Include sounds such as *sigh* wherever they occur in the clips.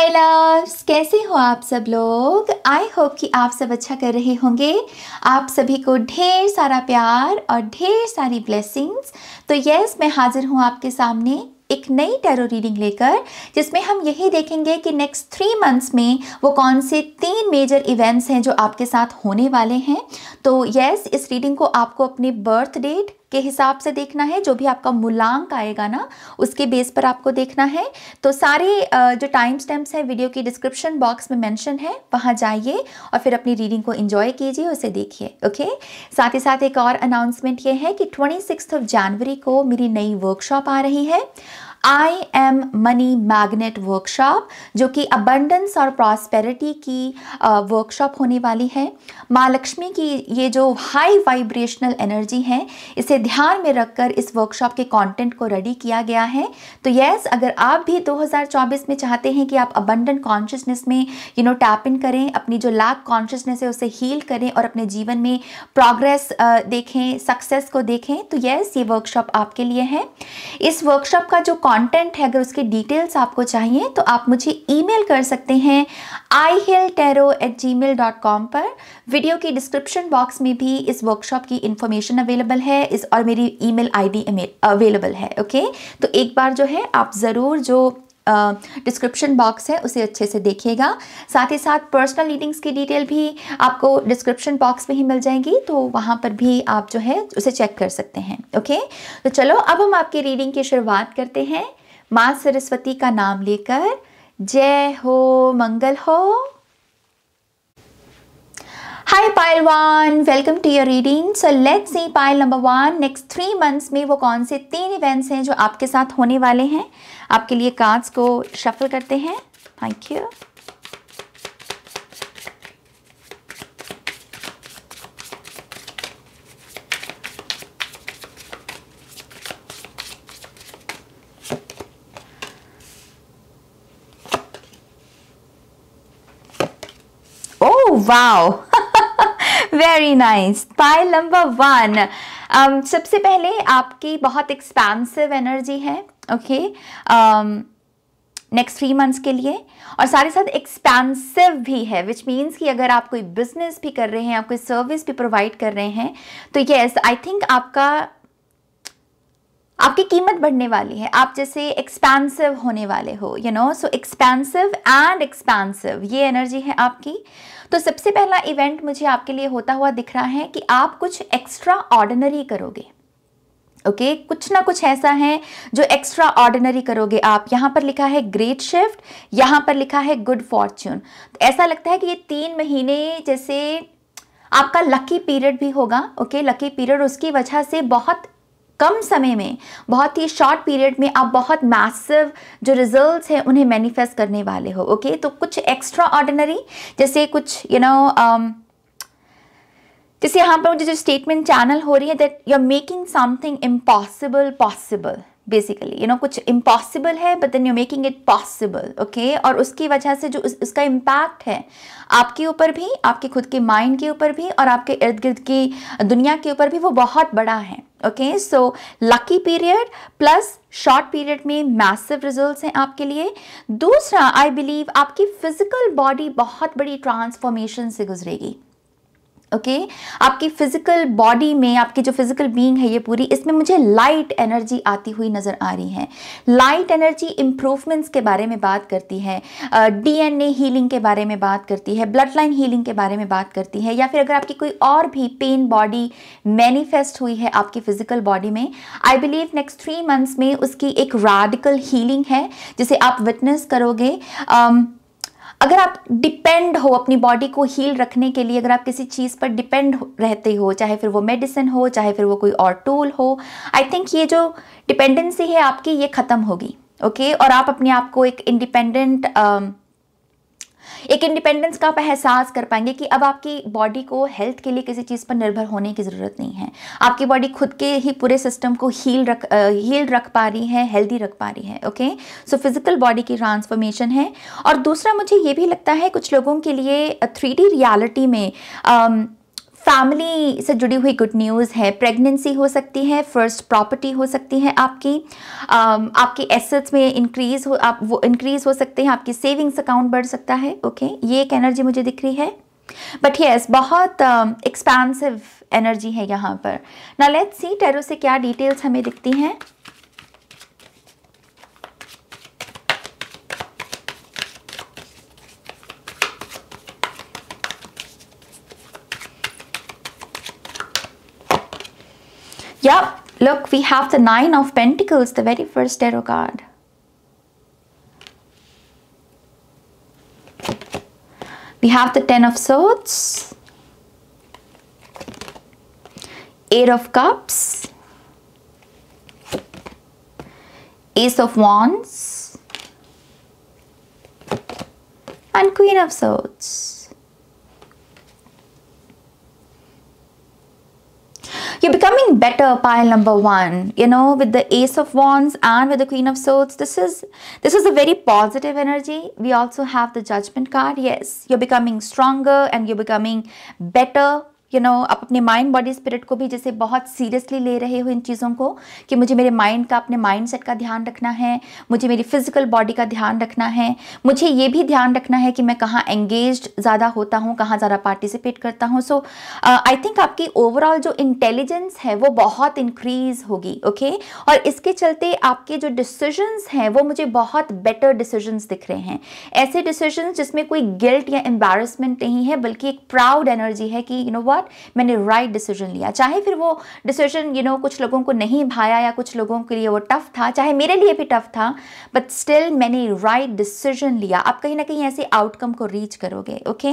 My loves कैसे हो आप सब लोग आई होप कि आप सब अच्छा कर रहे होंगे आप सभी को ढेर सारा प्यार और ढेर सारी ब्लेसिंग्स तो यस मैं हाज़िर हूँ आपके सामने एक नई टैरो रीडिंग लेकर जिसमें हम यही देखेंगे कि नेक्स्ट थ्री मंथ्स में वो कौन से तीन मेजर इवेंट्स हैं जो आपके साथ होने वाले हैं तो यस इस रीडिंग को आपको अपने बर्थ डेट के हिसाब से देखना है जो भी आपका मूलांक आएगा ना उसके बेस पर आपको देखना है तो सारे जो टाइम स्टैम्प्स हैं वीडियो की डिस्क्रिप्शन बॉक्स में मेंशन है वहाँ जाइए और फिर अपनी रीडिंग को इन्जॉय कीजिए उसे देखिए ओके साथ ही साथ एक और अनाउंसमेंट ये है कि ट्वेंटी ऑफ जनवरी को मेरी नई वर्कशॉप आ रही है I am money magnet workshop जो कि अबंडेंस और प्रॉस्पेरिटी की वर्कशॉप uh, होने वाली है माँ लक्ष्मी की ये जो हाई वाइब्रेशनल एनर्जी है इसे ध्यान में रखकर इस वर्कशॉप के कंटेंट को रेडी किया गया है तो यस अगर आप भी 2024 में चाहते हैं कि आप अबंडेंट कॉन्शियसनेस में यू नो टैप इन करें अपनी जो लैक कॉन्शियसनेस है उसे हील करें और अपने जीवन में प्रोग्रेस uh, देखें सक्सेस को देखें तो यस ये वर्कशॉप आपके लिए है इस वर्कशॉप का जो कंटेंट है अगर उसकी डिटेल्स आपको चाहिए तो आप मुझे ईमेल कर सकते हैं I heal tarot at G mail dot com पर वीडियो की डिस्क्रिप्शन बॉक्स में भी इस वर्कशॉप की इन्फॉर्मेशन अवेलेबल है इस और मेरी ईमेल आईडी अवेलेबल है ओके तो एक बार जो है आप ज़रूर जो डिस्क्रिप्शन बॉक्स है उसे अच्छे से देखिएगा साथ ही साथ पर्सनल रीडिंग्स की डिटेल भी आपको डिस्क्रिप्शन बॉक्स में ही मिल जाएगी तो वहाँ पर भी आप जो है उसे चेक कर सकते हैं ओके तो चलो अब हम आपकी रीडिंग की शुरुआत करते हैं माँ सरस्वती का नाम लेकर जय हो मंगल हो hi pile one welcome to your reading so let's see pile number one next three months में वो कौन से तीन इवेंट्स हैं जो आपके साथ होने वाले हैं आपके लिए कार्ड्स को शफल करते हैं thank you wow wow. Very nice pile number one सबसे पहले आपकी बहुत एक्सपेंसिव एनर्जी है ओके नेक्स्ट थ्री मंथ्स के लिए और साथ ही साथ एक्सपेंसिव भी है विच मीन्स कि अगर आप कोई बिजनेस भी कर रहे हैं आप कोई सर्विस भी प्रोवाइड कर रहे हैं तो येस आई थिंक आपका आपकी कीमत बढ़ने वाली है आप जैसे एक्सपेंसिव होने वाले हो you know so expensive and expensive ये एनर्जी है आपकी तो सबसे पहला इवेंट मुझे आपके लिए होता हुआ दिख रहा है कि आप कुछ एक्स्ट्रा ऑर्डिनरी करोगे ओके okay, कुछ ना कुछ ऐसा है जो एक्स्ट्रा ऑर्डिनरी करोगे आप यहां पर लिखा है ग्रेट शिफ्ट यहां पर लिखा है गुड फॉर्च्यून तो ऐसा लगता है कि ये तीन महीने जैसे आपका लकी पीरियड भी होगा ओके लकी पीरियड उसकी वजह से बहुत कम समय में बहुत ही शॉर्ट पीरियड में आप बहुत मैसिव जो रिजल्ट्स हैं उन्हें मैनिफेस्ट करने वाले हो ओके तो कुछ एक्स्ट्रा ऑर्डिनरी जैसे कुछ you you know know, um, जैसे यहाँ पर मुझे जो स्टेटमेंट चैनल हो रही है that you are making something impossible possible basically you know कुछ इम्पॉसिबल है but then you making it possible okay और उसकी वजह से जो उस, उसका इम्पैक्ट है आपके ऊपर भी आपके खुद के माइंड के ऊपर भी और आपके इर्द गिर्द की दुनिया के ऊपर भी वो बहुत बड़ा है okay so lucky period plus short period में मैसिव रिजल्ट्स हैं आपके लिए दूसरा आई बिलीव आपकी फिजिकल बॉडी बहुत बड़ी ट्रांसफॉर्मेशन से गुजरेगी ओके okay? आपकी फिजिकल बॉडी में आपकी जो फिजिकल बीइंग है ये पूरी इसमें मुझे लाइट एनर्जी आती हुई नज़र आ रही है लाइट एनर्जी इम्प्रूवमेंट्स के बारे में बात करती है डीएनए uh, हीलिंग के बारे में बात करती है ब्लड लाइन हीलिंग के बारे में बात करती है या फिर अगर आपकी कोई और भी पेन बॉडी मैनिफेस्ट हुई है आपकी फिजिकल बॉडी में I believe next three months में उसकी एक रेडिकल हीलिंग है जिसे आप विटनेस करोगे um, अगर आप डिपेंड हो अपनी बॉडी को हील रखने के लिए अगर आप किसी चीज़ पर डिपेंड रहते हो चाहे फिर वो मेडिसिन हो चाहे फिर वो कोई और टूल हो आई थिंक ये जो डिपेंडेंसी है आपकी ये ख़त्म होगी ओके okay? और आप अपने आप को एक इंडिपेंडेंट एक इंडिपेंडेंस का आप एहसास कर पाएंगे कि अब आपकी बॉडी को हेल्थ के लिए किसी चीज़ पर निर्भर होने की ज़रूरत नहीं है आपकी बॉडी खुद के ही पूरे सिस्टम को हील रख हील रख पा रही है हेल्दी रख पा रही है ओके सो फिजिकल बॉडी की ट्रांसफॉर्मेशन है और दूसरा मुझे ये भी लगता है कुछ लोगों के लिए थ्री रियलिटी में um, फैमिली से जुड़ी हुई गुड न्यूज़ है प्रेगनेंसी हो सकती है फर्स्ट प्रॉपर्टी हो सकती है आपकी um, आपके एसेट्स में इंक्रीज हो आप वो इंक्रीज हो सकते हैं आपकी सेविंग्स अकाउंट बढ़ सकता है ओके okay? ये एक एनर्जी मुझे दिख रही है बट येस yes, बहुत एक्सपेंसिव uh, एनर्जी है यहाँ पर ना लेट्स सी टेरो से क्या डिटेल्स हमें दिखती हैं Yep, look, we have the Nine of Pentacles, the very first tarot card. We have the Ten of Swords, Eight of Cups, Ace of Wands, and Queen of Swords. You're becoming better pile number one, you know, with the Ace of Wands and with the Queen of Swords. This is, this is a very positive energy. We also have the Judgment card. Yes, you're becoming stronger and you're becoming better you you know know, आप अपने mind body spirit को भी जैसे बहुत seriously ले रहे हो इन चीज़ों को कि मुझे मेरे माइंड का अपने माइंड सेट का ध्यान रखना है मुझे मेरी फिजिकल बॉडी का ध्यान रखना है मुझे ये भी ध्यान रखना है कि मैं कहाँ एंगेज ज़्यादा होता हूँ कहाँ ज़्यादा पार्टिसिपेट करता हूँ सो आई थिंक आपकी ओवरऑल जो इंटेलिजेंस है वो बहुत इंक्रीज होगी ओके okay? और इसके चलते आपके जो डिसीजनस हैं वो मुझे बहुत बेटर डिसीजनस दिख रहे हैं ऐसे डिसीजन जिसमें कोई गिल्ट या एम्बेरसमेंट नहीं है बल्कि एक प्राउड एनर्जी है कि यू नो वट दैट मैंने राइट right डिसीजन लिया चाहे फिर वो डिसीजन यू नो कुछ लोगों को नहीं भाया या कुछ लोगों के लिए वो टफ था चाहे मेरे लिए भी टफ था बट स्टिल मैंने राइट right डिसीजन लिया आप कहीं ना कहीं ऐसे आउटकम को रीच करोगे ओके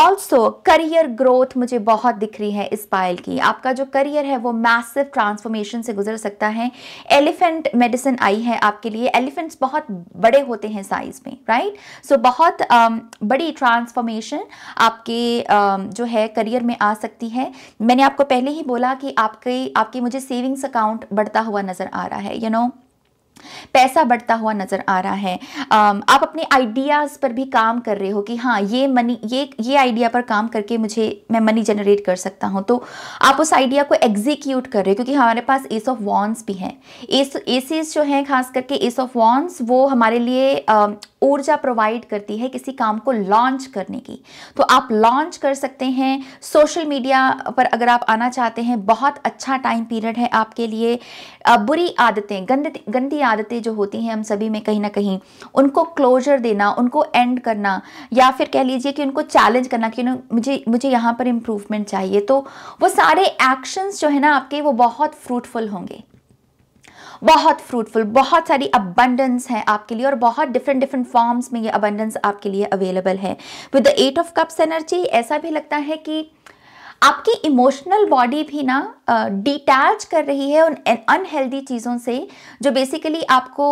ऑल्सो करियर ग्रोथ मुझे बहुत दिख रही है इस पायल की आपका जो करियर है वो मैसिव ट्रांसफॉर्मेशन से गुजर सकता है एलिफेंट मेडिसिन आई है आपके लिए एलिफेंट्स बहुत बड़े होते हैं साइज में राइट right? सो so, बहुत um, बड़ी ट्रांसफॉर्मेशन आपके um, जो है करियर में आ सकती है मैंने आपको पहले ही बोला कि आपके आपके मुझे सेविंग्स अकाउंट बढ़ता हुआ नज़र आ रहा है यू you नो know? पैसा बढ़ता हुआ नज़र आ रहा है आप अपने आइडियाज़ पर भी काम कर रहे हो कि हाँ ये मनी ये ये आइडिया पर काम करके मुझे मैं मनी जनरेट कर सकता हूँ तो आप उस आइडिया को एग्जीक्यूट कर रहे हो क्योंकि हमारे पास एस ऑफ वॉन्स भी हैं एस एसीज जो हैं खास करके एस ऑफ वॉन्स वो हमारे लिए ऊर्जा प्रोवाइड करती है किसी काम को लॉन्च करने की तो आप लॉन्च कर सकते हैं सोशल मीडिया पर अगर आप आना चाहते हैं बहुत अच्छा टाइम पीरियड है आपके लिए बुरी आदतें गंदी गंदी आदतें जो होती हैं हम सभी में कहीं ना कहीं उनको क्लोजर देना उनको एंड करना या फिर कह लीजिए कि उनको चैलेंज करना कि मुझे मुझे यहाँ पर इम्प्रूवमेंट चाहिए तो वो सारे एक्शंस जो है ना आपके वो बहुत फ्रूटफुल होंगे बहुत फ्रूटफुल बहुत सारी अबंडेंस है आपके लिए और बहुत डिफरेंट डिफरेंट फॉर्म्स में ये अबंडेंस आपके लिए अवेलेबल है with the eight of cups energy ऐसा भी लगता है कि आपकी इमोशनल बॉडी भी ना डिटैच uh, कर रही है उन अनहेल्दी चीज़ों से जो बेसिकली आपको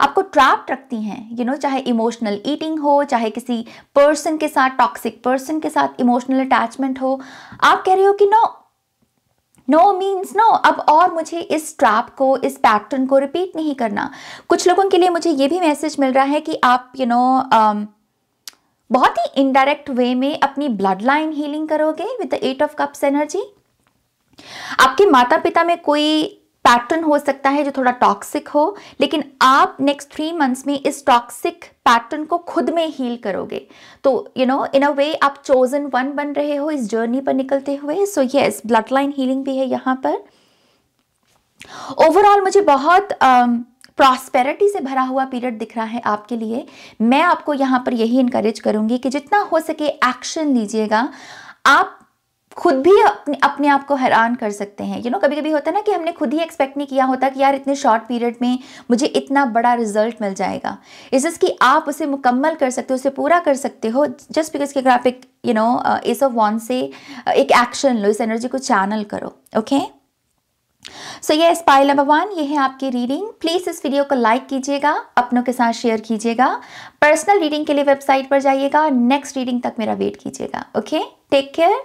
आपको ट्रैप्ड रखती हैं यू नो चाहे इमोशनल ईटिंग हो चाहे किसी पर्सन के साथ टॉक्सिक पर्सन के साथ इमोशनल अटैचमेंट हो आप कह रहे हो कि नो नो मीन्स नो अब और मुझे इस ट्रैप को इस पैटर्न को रिपीट नहीं करना कुछ लोगों के लिए मुझे ये भी मैसेज मिल रहा है कि आप you you know know, um, बहुत ही इनडायरेक्ट वे में अपनी ब्लड लाइन हीलिंग करोगे with the eight of cups energy आपके माता पिता में कोई पैटर्न हो सकता है जो थोड़ा टॉक्सिक हो लेकिन आप नेक्स्ट थ्री मंथ्स में इस टॉक्सिक पैटर्न को खुद में हील करोगे तो यू नो इन अ वे आप चोजन वन बन रहे हो इस जर्नी पर निकलते हुए so yes blood line healing भी है यहाँ पर ओवरऑल मुझे बहुत प्रॉस्पेरिटी um, प्रॉस्पेरिटी से भरा हुआ पीरियड दिख रहा है आपके लिए मैं आपको यहाँ पर यही इंकरेज करूंगी कि जितना हो सके एक्शन लीजिएगा आप खुद भी अपने अपने आप को हैरान कर सकते हैं यू नो कभी कभी होता है ना कि हमने खुद ही एक्सपेक्ट नहीं किया होता कि यार इतने शॉर्ट पीरियड में मुझे इतना बड़ा रिजल्ट मिल जाएगा इस कि आप उसे मुकम्मल कर सकते हो उसे पूरा कर सकते हो जस्ट बिकॉज के अगर आप एक यू नो इस ऑफ वन से uh, एक एक्शन लो इस एनर्जी को चैनल करो ओके सो ये स्पाइल नंबर वन ये है आपकी रीडिंग प्लीज़ इस वीडियो को लाइक कीजिएगा अपनों के साथ शेयर कीजिएगा पर्सनल रीडिंग के लिए वेबसाइट पर जाइएगा नेक्स्ट रीडिंग तक मेरा वेट कीजिएगा okay take care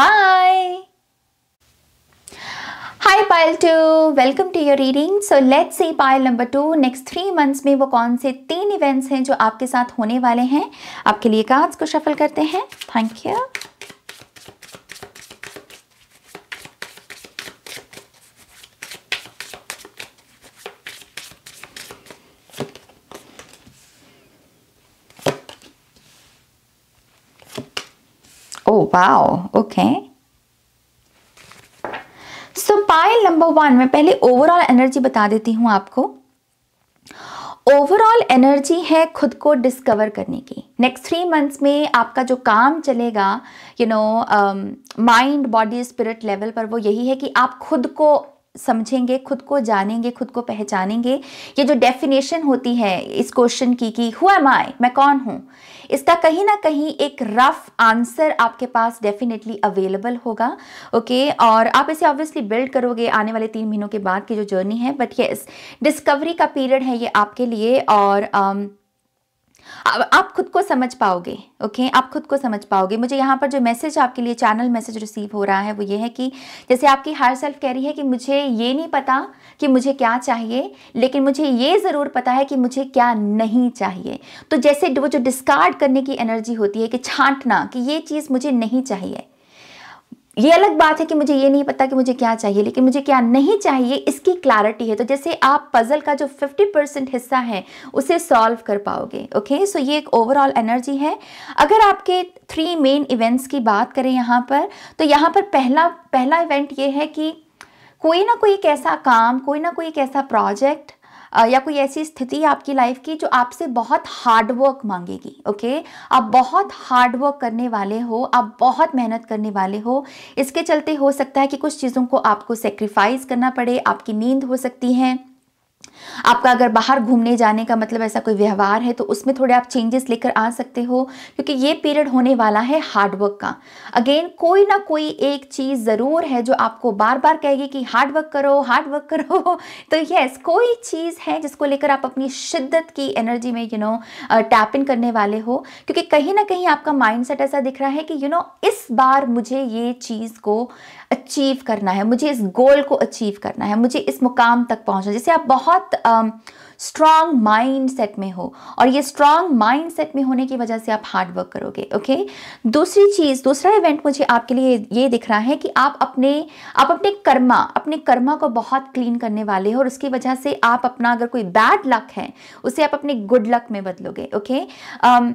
Bye! Hi pile two welcome to your reading so let's see pile number two next three months में वो कौन से तीन इवेंट्स हैं जो आपके साथ होने वाले हैं आपके लिए कार्ड्स को शफल करते हैं thank you wow, okay. So pile number one मैं पहले ओवरऑल एनर्जी बता देती हूँ आपको ओवरऑल एनर्जी है खुद को डिस्कवर करने की नेक्स्ट थ्री मंथ्स में आपका जो काम चलेगा you know mind body spirit level पर वो यही है कि आप खुद को समझेंगे खुद को जानेंगे खुद को पहचानेंगे ये जो डेफिनेशन होती है इस क्वेश्चन की कि हु एम आई मैं कौन हूँ इसका कहीं ना कहीं एक रफ आंसर आपके पास डेफिनेटली अवेलेबल होगा ओके okay? और आप इसे ऑब्वियसली बिल्ड करोगे आने वाले तीन महीनों के बाद की जो जर्नी है बट येस डिस्कवरी का पीरियड है ये आपके लिए और um, अब आप खुद को समझ पाओगे ओके आप खुद को समझ पाओगे मुझे यहाँ पर जो मैसेज आपके लिए चैनल मैसेज रिसीव हो रहा है वो ये है कि जैसे आपकी हायर सेल्फ कह रही है कि मुझे ये नहीं पता कि मुझे क्या चाहिए लेकिन मुझे ये ज़रूर पता है कि मुझे क्या नहीं चाहिए तो जैसे वो जो डिस्कार्ड करने की एनर्जी होती है कि छांटना कि ये चीज़ मुझे नहीं चाहिए ये अलग बात है कि मुझे ये नहीं पता कि मुझे क्या चाहिए लेकिन मुझे क्या नहीं चाहिए इसकी क्लैरिटी है तो जैसे आप पज़ल का जो 50 परसेंट हिस्सा है उसे सॉल्व कर पाओगे ओके सो ये एक ओवरऑल एनर्जी है अगर आपके थ्री मेन इवेंट्स की बात करें यहाँ पर तो यहाँ पर पहला पहला इवेंट ये है कि कोई ना कोई एक ऐसा काम कोई ना कोई एक ऐसा प्रोजेक्ट या कोई ऐसी स्थिति है आपकी लाइफ की जो आपसे बहुत हार्डवर्क मांगेगी ओके आप बहुत हार्डवर्क करने वाले हो आप बहुत मेहनत करने वाले हो इसके चलते हो सकता है कि कुछ चीज़ों को आपको सेक्रीफाइस करना पड़े आपकी नींद हो सकती है आपका अगर बाहर घूमने जाने का मतलब ऐसा कोई व्यवहार है तो उसमें थोड़े आप चेंजेस लेकर आ सकते हो क्योंकि ये पीरियड होने वाला है हार्डवर्क का अगेन कोई ना कोई एक चीज़ ज़रूर है जो आपको बार बार कहेगी कि हार्डवर्क करो हार्डवर्क करो *laughs* तो यस कोई चीज़ है जिसको लेकर आप अपनी शिद्दत की एनर्जी में यू नो टैप इन करने वाले हो क्योंकि कहीं ना कहीं आपका माइंड ऐसा दिख रहा है कि यू you नो know, इस बार मुझे ये चीज़ को अचीव करना है मुझे इस गोल को अचीव करना है मुझे इस मुकाम तक पहुंचना जैसे आप बहुत स्ट्रांग माइंड सेट में हो और ये स्ट्रांग माइंड सेट में होने की वजह से आप हार्ड वर्क करोगे ओके दूसरी चीज़ दूसरा इवेंट मुझे आपके लिए ये दिख रहा है कि आप अपने आप अपने कर्मा अपने कर्मा को बहुत क्लीन करने वाले हो और उसकी वजह से आप अपना अगर कोई बैड लक है उसे आप अपने गुड लक में बदलोगे ओके okay? um,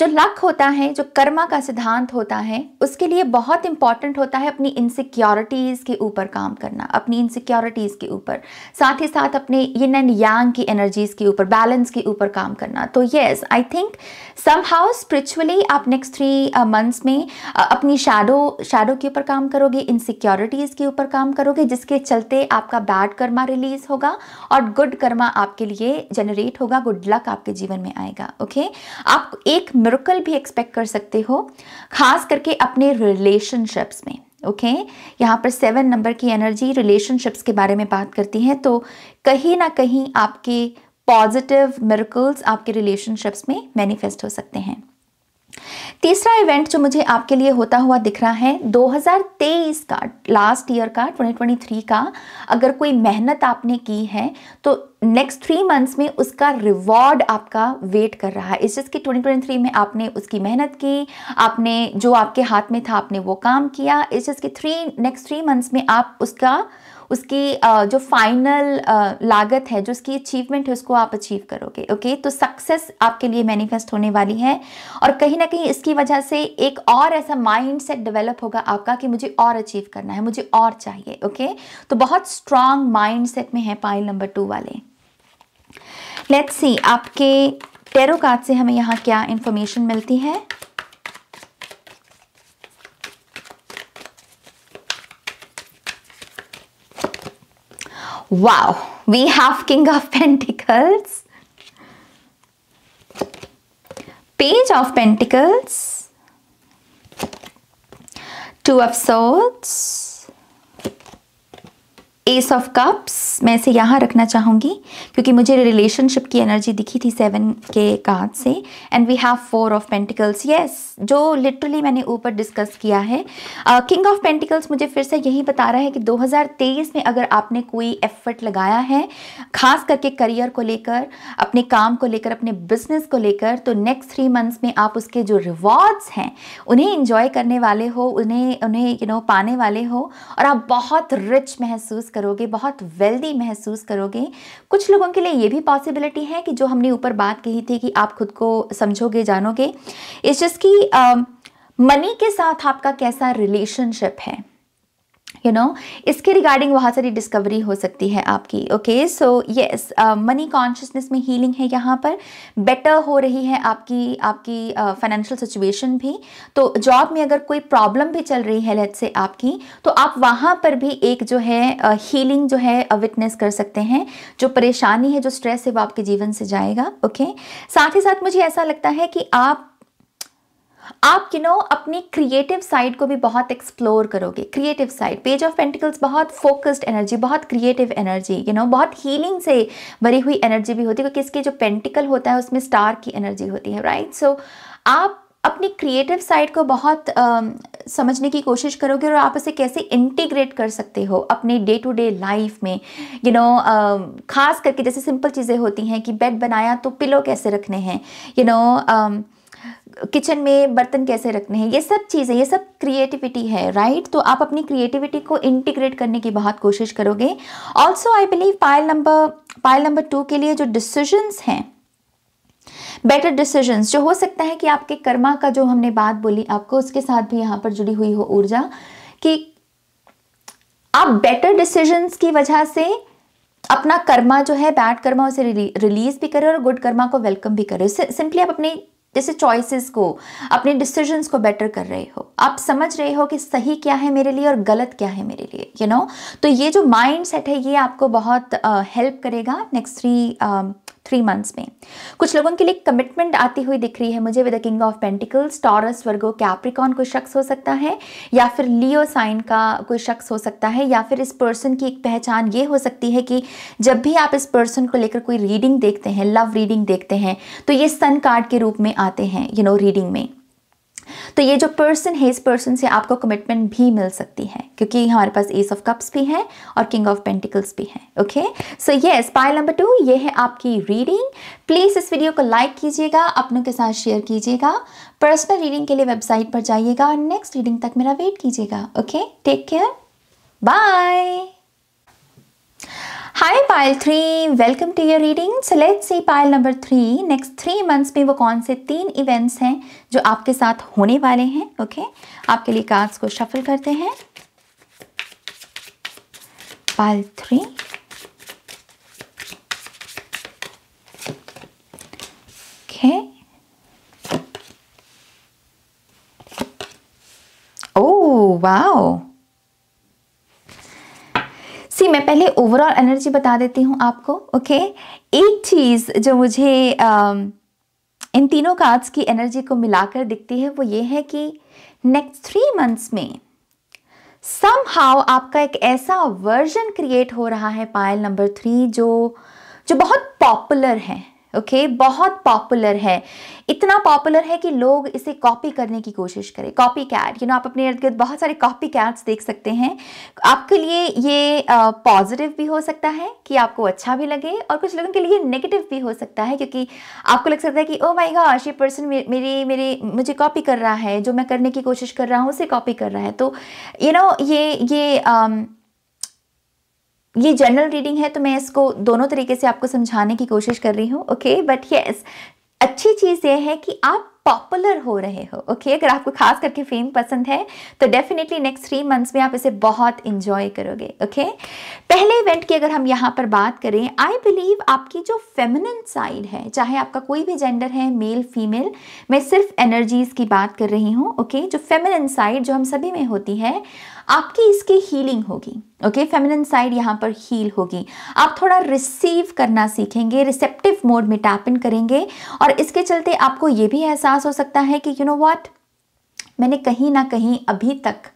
जो लक होता है जो कर्मा का सिद्धांत होता है उसके लिए बहुत इंपॉर्टेंट होता है अपनी इनसिक्योरिटीज़ के ऊपर काम करना अपनी इनसिक्योरिटीज़ के ऊपर साथ ही साथ अपने यिन एंड यांग की एनर्जीज़ के ऊपर बैलेंस के ऊपर काम करना तो yes I think somehow spiritually आप नेक्स्ट थ्री मंथ्स में uh, अपनी शेडो शेडो के ऊपर काम करोगे इनसिक्योरिटीज़ के ऊपर काम करोगे जिसके चलते आपका बैड कर्मा रिलीज़ होगा और गुड कर्मा आपके लिए जनरेट होगा गुड लक आपके जीवन में आएगा ओके okay? आप एक मिरकल भी एक्सपेक्ट कर सकते हो खास करके अपने रिलेशनशिप्स में ओके okay? यहाँ पर सेवन नंबर की एनर्जी रिलेशनशिप्स के बारे में बात करती है तो कहीं ना कहीं आपके पॉजिटिव मिरकल्स आपके रिलेशनशिप्स में मैनिफेस्ट हो सकते हैं तीसरा इवेंट जो मुझे आपके लिए होता हुआ दिख रहा है 2023 का लास्ट ईयर का 2023 का अगर कोई मेहनत आपने की है तो नेक्स्ट थ्री मंथ्स में उसका रिवॉर्ड आपका वेट कर रहा है इस चीज़ 2023 में आपने उसकी मेहनत की आपने जो आपके हाथ में था आपने वो काम किया इस जिसकी थ्री नेक्स्ट थ्री मंथ्स में आप उसका उसकी जो फाइनल लागत है जो उसकी अचीवमेंट है उसको आप अचीव करोगे ओके तो सक्सेस आपके लिए मैनिफेस्ट होने वाली है और कहीं ना कहीं इसकी वजह से एक और ऐसा माइंड सेट डेवलप होगा आपका कि मुझे और अचीव करना है मुझे और चाहिए ओके तो बहुत स्ट्रांग माइंड सेट में है पाइल नंबर टू वाले लेट्स सी आपके टेरो कार्ड से हमें यहाँ क्या इन्फॉर्मेशन मिलती है Wow, we have King of *laughs* Pentacles, Page of Pentacles, Two of Swords, ace of cups मैं इसे यहाँ रखना चाहूँगी क्योंकि मुझे रिलेशनशिप की एनर्जी दिखी थी सेवन के कार्ड से and we have four of pentacles yes जो लिटरली मैंने ऊपर डिस्कस किया है किंग ऑफ पेंटिकल्स मुझे फिर से यही बता रहा है कि 2023 में अगर आपने कोई एफर्ट लगाया है खास करके करियर को लेकर अपने काम को लेकर अपने बिजनेस को लेकर तो नेक्स्ट थ्री मंथ्स में आप उसके जो रिवॉर्ड्स हैं उन्हें इंजॉय करने वाले हो उन्हें उन्हें यू you नो know, पाने वाले हो और आप बहुत रिच महसूस करोगे बहुत वेल्दी महसूस करोगे कुछ लोगों के लिए ये भी पॉसिबिलिटी है कि जो हमने ऊपर बात कही थी कि आप खुद को समझोगे जानोगे इस जिसकी मनी के साथ आपका कैसा रिलेशनशिप है यू you नो know, इसके रिगार्डिंग बहुत सारी डिस्कवरी हो सकती है आपकी okay so yes money consciousness में हीलिंग है यहाँ पर बेटर हो रही है आपकी आपकी फाइनेंशियल uh, सिचुएशन भी तो जॉब में अगर कोई प्रॉब्लम भी चल रही है लेट से आपकी तो आप वहाँ पर भी एक जो है हीलिंग uh, जो है विटनेस uh, कर सकते हैं जो परेशानी है जो स्ट्रेस है वो आपके जीवन से जाएगा ओके okay? साथ ही साथ मुझे ऐसा लगता है कि आप आप यू नो अपनी क्रिएटिव साइड को भी बहुत एक्सप्लोर करोगे creative side page of pentacles बहुत फोकस्ड एनर्जी बहुत क्रिएटिव एनर्जी यू नो बहुत हीलिंग से भरी हुई एनर्जी भी होती है क्योंकि इसके जो पेंटिकल होता है उसमें स्टार की एनर्जी होती है राइट right? सो so, आप अपनी क्रिएटिव साइड को बहुत आ, um, समझने की कोशिश करोगे और आप उसे कैसे इंटीग्रेट कर सकते हो अपने day to day life you you know um, खास करके जैसे सिंपल चीज़ें होती हैं कि बेड बनाया तो पिलो कैसे रखने हैं you you know know, um, kitchen में बर्तन कैसे रखने हैं ये सब चीज़ें ये सब क्रिएटिविटी है राइट तो आप अपनी क्रिएटिविटी को इंटीग्रेट करने की बहुत कोशिश करोगे also I believe pile number pile number two के लिए जो डिसीजंस हैं बेटर डिसीजंस जो हो सकता है कि आपके कर्मा का जो हमने बात बोली आपको उसके साथ भी यहाँ पर जुड़ी हुई हो ऊर्जा कि आप बेटर डिसीजंस की वजह से अपना कर्मा जो है बैड कर्मा उसे रिलीज भी करें और गुड कर्मा को वेलकम भी करें सिंपली आप अपने जैसे चॉइसेस को अपने डिसीजंस को बेटर कर रहे हो आप समझ रहे हो कि सही क्या है मेरे लिए और गलत क्या है मेरे लिए यू you नो know? तो ये जो माइंड सेट है ये आपको बहुत हेल्प uh, करेगा नेक्स्ट थ्री थ्री मंथ्स में कुछ लोगों के लिए कमिटमेंट आती हुई दिख रही है मुझे with king of pentacles Taurus Virgo Capricorn कोई शख्स हो सकता है या फिर लियो साइन का कोई शख्स हो सकता है या फिर इस पर्सन की एक पहचान ये हो सकती है कि जब भी आप इस पर्सन को लेकर कोई रीडिंग देखते हैं लव रीडिंग देखते हैं तो ये सन कार्ड के रूप में आते हैं यू नो रीडिंग में तो ये जो पर्सन है इस पर्सन से आपको कमिटमेंट भी मिल सकती है क्योंकि हमारे पास एस ऑफ कप्स भी है और किंग ऑफ पेंटिकल्स भी है ओके सो ये पाइल नंबर टू ये है आपकी रीडिंग प्लीज़ इस वीडियो को लाइक कीजिएगा अपनों के साथ शेयर कीजिएगा पर्सनल रीडिंग के लिए वेबसाइट पर जाइएगा और नेक्स्ट रीडिंग तक मेरा वेट कीजिएगा okay take care bye hi pile three welcome to your reading so let's see pile number three next three months में वो कौन से तीन इवेंट्स हैं जो आपके साथ होने वाले हैं ओके okay? आपके लिए कार्ड्स को शफल करते हैं pile three okay oh wow see मैं पहले ओवरऑल एनर्जी बता देती हूँ आपको ओके एक चीज़ जो मुझे आ, um, इन तीनों कार्ड्स की एनर्जी को मिलाकर दिखती है वो ये है कि नेक्स्ट थ्री मंथ्स में सम हाउ आपका एक ऐसा वर्जन क्रिएट हो रहा है पायल नंबर थ्री जो जो बहुत पॉपुलर है ओके okay? बहुत पॉपुलर है इतना पॉपुलर है कि लोग इसे कॉपी करने की कोशिश करें कॉपी कैट यू नो आप अपने इर्द गिर्द बहुत सारे कॉपी कैट्स देख सकते हैं आपके लिए ये पॉजिटिव भी हो सकता है कि आपको अच्छा भी लगे और कुछ लोगों के लिए नेगेटिव भी हो सकता है क्योंकि आपको लग सकता है कि ओ माई गॉश ये पर्सन मेरी मेरी मुझे कॉपी कर रहा है जो मैं करने की कोशिश कर रहा हूँ उसे कॉपी कर रहा है तो यू you नो know, ये ये um, ये जनरल रीडिंग है तो मैं इसको दोनों तरीके से आपको समझाने की कोशिश कर रही हूँ ओके बट येस अच्छी चीज़ ये है कि आप पॉपुलर हो रहे हो ओके okay? अगर आपको खास करके फेम पसंद है तो डेफिनेटली नेक्स्ट थ्री मंथ्स में आप इसे बहुत इंजॉय करोगे ओके okay? पहले इवेंट की अगर हम यहाँ पर बात करें आई बिलीव आपकी जो फेमिनन साइड है चाहे आपका कोई भी जेंडर है मेल फीमेल मैं सिर्फ एनर्जीज की बात कर रही हूँ ओके okay? जो फेमिनन साइड जो हम सभी में होती है आपकी इसकी हीलिंग होगी ओके फेमिनिन साइड यहाँ पर हील होगी आप थोड़ा रिसीव करना सीखेंगे रिसेप्टिव मोड में टैप इन करेंगे और इसके चलते आपको ये भी एहसास हो सकता है कि यू नो व्हाट मैंने कहीं ना कहीं अभी तक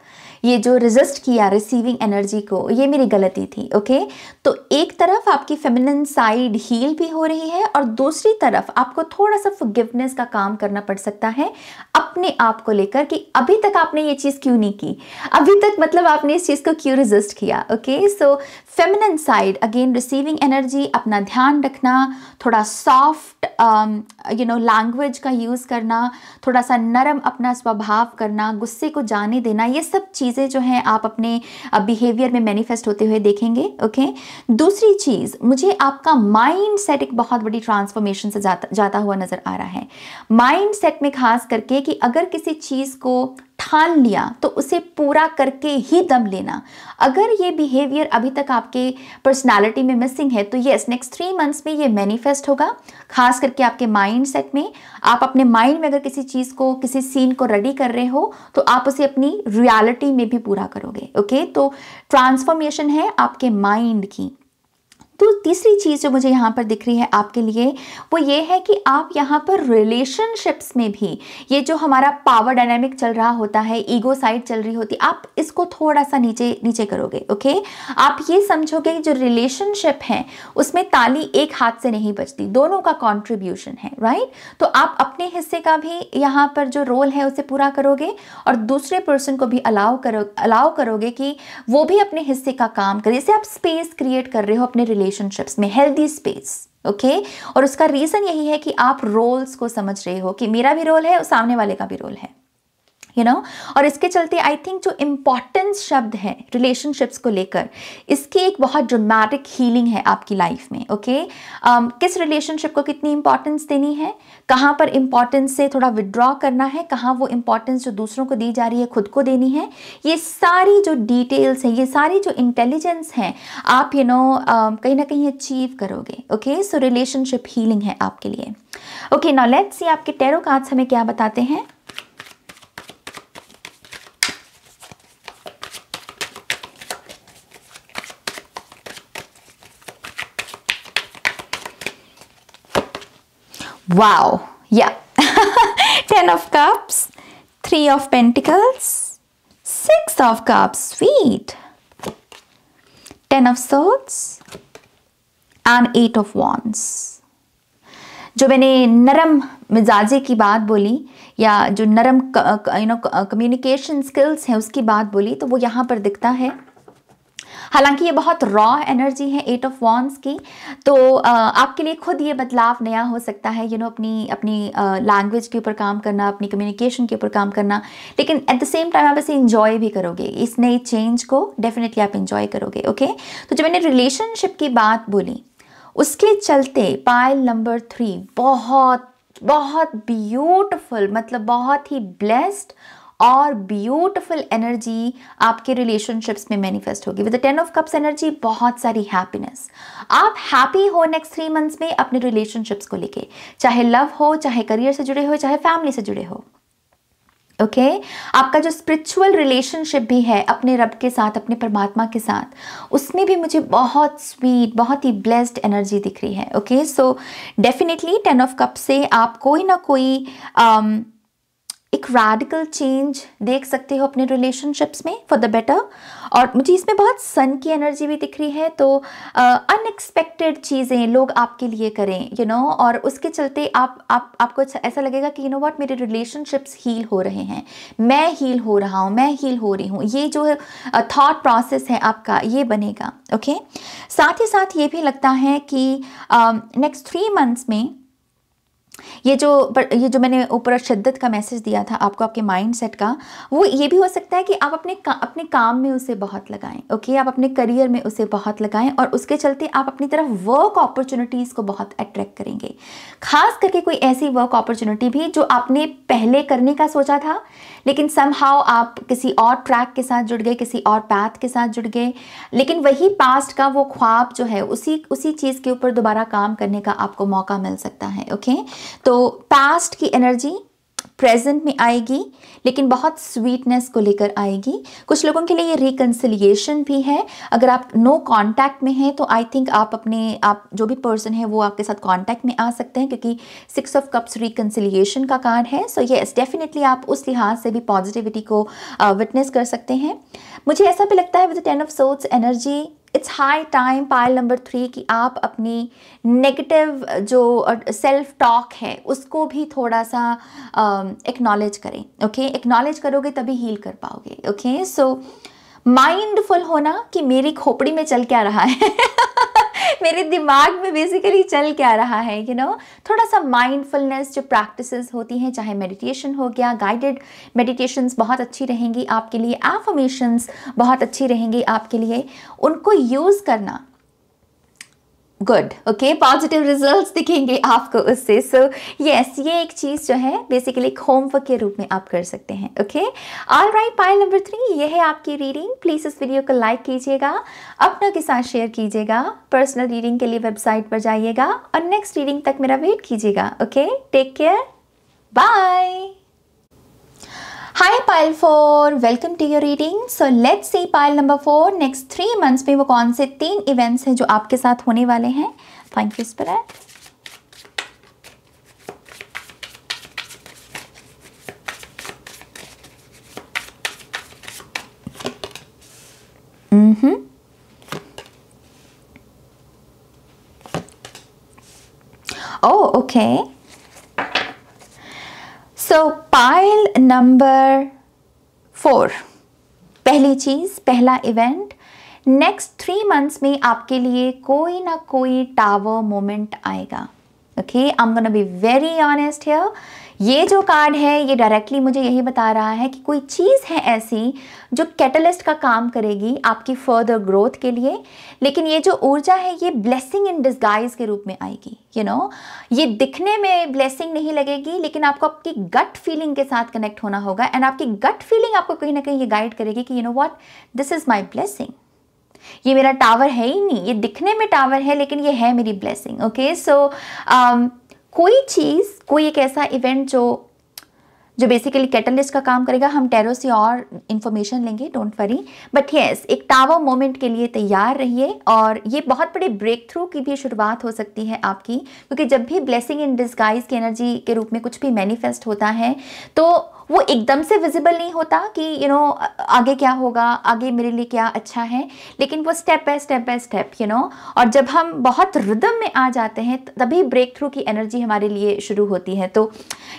ये जो रिजिस्ट किया रिसीविंग एनर्जी को ये मेरी गलती थी ओके तो एक तरफ आपकी फेमिनिन साइड हील भी हो रही है और दूसरी तरफ आपको थोड़ा सा फॉरगिवनेस का काम करना पड़ सकता है अपने आप को लेकर कि अभी तक आपने ये चीज़ क्यों नहीं की अभी तक मतलब आपने इस चीज़ को क्यों रिजिस्ट किया okay so feminine side again receiving energy अपना ध्यान रखना थोड़ा सॉफ्ट यू नो लैंग्वेज का यूज़ करना थोड़ा सा नरम अपना स्वभाव करना गुस्से को जाने देना ये सब चीज़ चीज़ें जो हैं आप अपने बिहेवियर में मैनिफेस्ट होते हुए देखेंगे ओके दूसरी चीज़ मुझे आपका माइंड सेट एक बहुत बड़ी ट्रांसफॉर्मेशन से जाता जाता हुआ नज़र आ रहा है माइंड सेट में खास करके कि अगर किसी चीज़ को ठान लिया तो उसे पूरा करके ही दम लेना अगर ये बिहेवियर अभी तक आपके पर्सनालिटी में मिसिंग है तो ये नेक्स्ट थ्री मंथ्स में ये मैनिफेस्ट होगा खास करके आपके माइंड सेट में आप अपने माइंड में अगर किसी चीज़ को किसी सीन को रेडी कर रहे हो तो आप उसे अपनी रियलिटी में भी पूरा करोगे ओके तो ट्रांसफॉर्मेशन है आपके माइंड की तो तीसरी चीज़ जो मुझे यहाँ पर दिख रही है आपके लिए वो ये है कि आप यहाँ पर रिलेशनशिप्स में भी ये जो हमारा पावर डायनेमिक चल रहा होता है ईगो साइड चल रही होती आप इसको थोड़ा सा नीचे नीचे करोगे ओके आप ये समझोगे कि जो रिलेशनशिप है उसमें ताली एक हाथ से नहीं बचती दोनों का कॉन्ट्रीब्यूशन है राइट तो आप अपने हिस्से का भी यहाँ पर जो रोल है उसे पूरा करोगे और दूसरे पर्सन को भी अलाउ करो अलाउ करोगे कि वो भी अपने हिस्से का काम करे जैसे आप स्पेस क्रिएट कर रहे हो अपने रिलेशन रिलेशनशिप्स में हेल्दी स्पेस ओके और उसका रीज़न यही है कि आप रोल्स को समझ रहे हो कि मेरा भी रोल है और सामने वाले का भी रोल है यू you नो know? और इसके चलते आई थिंक जो इम्पोर्टेंस शब्द है रिलेशनशिप्स को लेकर इसकी एक बहुत ड्रामेटिक हीलिंग है आपकी लाइफ में ओके okay? um, किस रिलेशनशिप को कितनी इम्पॉर्टेंस देनी है कहाँ पर इम्पॉर्टेंस से थोड़ा विड्रॉ करना है कहाँ वो इम्पॉर्टेंस जो दूसरों को दी जा रही है खुद को देनी है ये सारी जो डिटेल्स हैं ये सारी जो इंटेलिजेंस हैं आप you you know know, um, कहीं ना कहीं अचीव करोगे ओके सो रिलेशनशिप हीलिंग है आपके लिए ओके नॉ लेट्स सी आपके टेरो कार्ड्स हमें क्या बताते हैं Wow. Yeah. 10 of cups, 3 of pentacles, 6 of cups. Sweet. 10 of swords and 8 of wands. जो मैंने नरम मिजाजे की बात बोली या जो नरम यू नो कम्युनिकेशन स्किल्स हैं उसकी बात बोली तो वो यहाँ पर दिखता है हालांकि ये बहुत रॉ एनर्जी है एट ऑफ वॉन्स की तो आपके लिए खुद ये बदलाव नया हो सकता है यू नो अपनी अपनी लैंग्वेज के ऊपर काम करना अपनी कम्युनिकेशन के ऊपर काम करना लेकिन एट द सेम टाइम आप इसे इंजॉय भी करोगे इस नई चेंज को डेफिनेटली आप इंजॉय करोगे ओके तो जब मैंने रिलेशनशिप की बात बोली उसके चलते पाइल नंबर थ्री बहुत बहुत ब्यूटफुल मतलब बहुत ही ब्लेस्ड और ब्यूटिफुल एनर्जी आपके रिलेशनशिप्स में मैनिफेस्ट होगी with the ten of cups energy बहुत सारी हैप्पीनेस आप हैप्पी हो नेक्स्ट थ्री मंथ्स में अपने रिलेशनशिप्स को लेके चाहे लव हो चाहे करियर से जुड़े हो चाहे फैमिली से जुड़े हो ओके okay? आपका जो स्पिरिचुअल रिलेशनशिप भी है अपने रब के साथ अपने परमात्मा के साथ उसमें भी मुझे बहुत स्वीट बहुत ही ब्लेस्ड एनर्जी दिख रही है okay so definitely ten of cup से आप कोई ना कोई um, एक रेडिकल चेंज देख सकते हो अपने रिलेशनशिप्स में फॉर द बेटर और मुझे इसमें बहुत सन की एनर्जी भी दिख रही है तो अनएक्सपेक्टेड चीज़ें लोग आपके लिए करें यू you नो know, और उसके चलते आप आप आपको अच्छा, ऐसा लगेगा कि यू नो व्हाट मेरे रिलेशनशिप्स हील हो रहे हैं मैं हील हो रहा हूँ मैं हील हो रही हूँ ये जो थाट प्रोसेस है आपका ये बनेगा ओके okay? साथ ही साथ ये भी लगता है कि नेक्स्ट थ्री मंथ्स में ये जो पर, ये जो मैंने ऊपर शिद्दत का मैसेज दिया था आपको आपके माइंड सेट का वो ये भी हो सकता है कि आप अपने का, अपने काम में उसे बहुत लगाएं ओके आप अपने करियर में उसे बहुत लगाएं और उसके चलते आप अपनी तरफ वर्क अपॉर्चुनिटीज़ को बहुत अट्रैक्ट करेंगे खास करके कोई ऐसी वर्क अपॉर्चुनिटी भी जो आपने पहले करने का सोचा था लेकिन समहाओ आप किसी और ट्रैक के साथ जुड़ गए किसी और पैथ के साथ जुड़ गए लेकिन वही पास्ट का वो ख्वाब जो है उसी उसी चीज़ के ऊपर दोबारा काम करने का आपको मौका मिल सकता है ओके तो पास्ट की एनर्जी प्रेजेंट में आएगी लेकिन बहुत स्वीटनेस को लेकर आएगी कुछ लोगों के लिए ये रिकन्सिलियेशन भी है अगर आप नो no कांटेक्ट में हैं तो आई थिंक आप अपने आप जो भी पर्सन है वो आपके साथ कांटेक्ट में आ सकते हैं क्योंकि सिक्स ऑफ कप्स रिकन्सिलिएशन का कार्ड है सो ये डेफिनेटली आप उस लिहाज से भी पॉजिटिविटी को विटनेस uh, कर सकते हैं मुझे ऐसा भी लगता है with ten of swords energy it's high time pile number three कि आप अपनी नेगेटिव जो सेल्फ टॉक है उसको भी थोड़ा सा एक्नॉलेज करें ओके एक्नॉलेज करोगे तभी हील कर पाओगे ओके सो माइंडफुल होना कि मेरी खोपड़ी में चल क्या रहा है *laughs* मेरे दिमाग में बेसिकली चल क्या रहा है यू you नो know? थोड़ा सा माइंडफुलनेस जो प्रैक्टिसेस होती हैं चाहे मेडिटेशन हो गया गाइडेड मेडिटेशंस बहुत अच्छी रहेंगी आपके लिए एफर्मेशंस बहुत अच्छी रहेंगी आपके लिए उनको यूज़ करना गुड ओके पॉजिटिव रिजल्ट्स दिखेंगे आपको उससे सो so, यस yes, ये एक चीज़ जो है बेसिकली एक होमवर्क के रूप में आप कर सकते हैं okay all right pile number three ये है आपकी रीडिंग प्लीज़ इस वीडियो को लाइक कीजिएगा अपनों के साथ शेयर कीजिएगा पर्सनल रीडिंग के लिए वेबसाइट पर जाइएगा और नेक्स्ट रीडिंग तक मेरा वेट कीजिएगा okay take care bye Hi pile 4 welcome to your reading so let's see pile number four next three months में वो कौन से तीन इवेंट्स हैं जो आपके साथ होने वाले हैं thank you spirit hmm oh okay so pile number four पहली चीज़ पहला इवेंट नेक्स्ट थ्री मंथ्स में आपके लिए कोई ना कोई टावर मोमेंट आएगा okay I am gonna be very honest here ये जो कार्ड है ये डायरेक्टली मुझे यही बता रहा है कि कोई चीज़ है ऐसी जो कैटलिस्ट का काम करेगी आपकी फर्दर ग्रोथ के लिए लेकिन ये जो ऊर्जा है ये ब्लेसिंग इन डिस्गाइज के रूप में आएगी यू you नो know? ये दिखने में ब्लेसिंग नहीं लगेगी लेकिन आपको आपकी गट फीलिंग के साथ कनेक्ट होना होगा एंड आपकी गट फीलिंग आपको कहीं ना कहीं ये गाइड करेगी कि you know what this is my blessing ये मेरा टावर है ही नहीं ये दिखने में टावर है लेकिन ये है मेरी ब्लेसिंग ओके सो कोई चीज़ कोई एक ऐसा इवेंट जो जो बेसिकली कैटलिस्ट का काम करेगा हम टेरो से और इन्फॉर्मेशन लेंगे डोंट वरी बट येस एक टावर मोमेंट के लिए तैयार रहिए और ये बहुत बड़े ब्रेक थ्रू की भी शुरुआत हो सकती है आपकी क्योंकि जब भी ब्लेसिंग इन डिस्गाइज की एनर्जी के रूप में कुछ भी मैनिफेस्ट होता है तो वो एकदम से विजिबल नहीं होता कि यू you नो know, आगे क्या होगा आगे मेरे लिए क्या अच्छा है लेकिन वो step by step by step you know और जब हम बहुत रिदम में आ जाते हैं तभी ब्रेक थ्रू की एनर्जी हमारे लिए शुरू होती है तो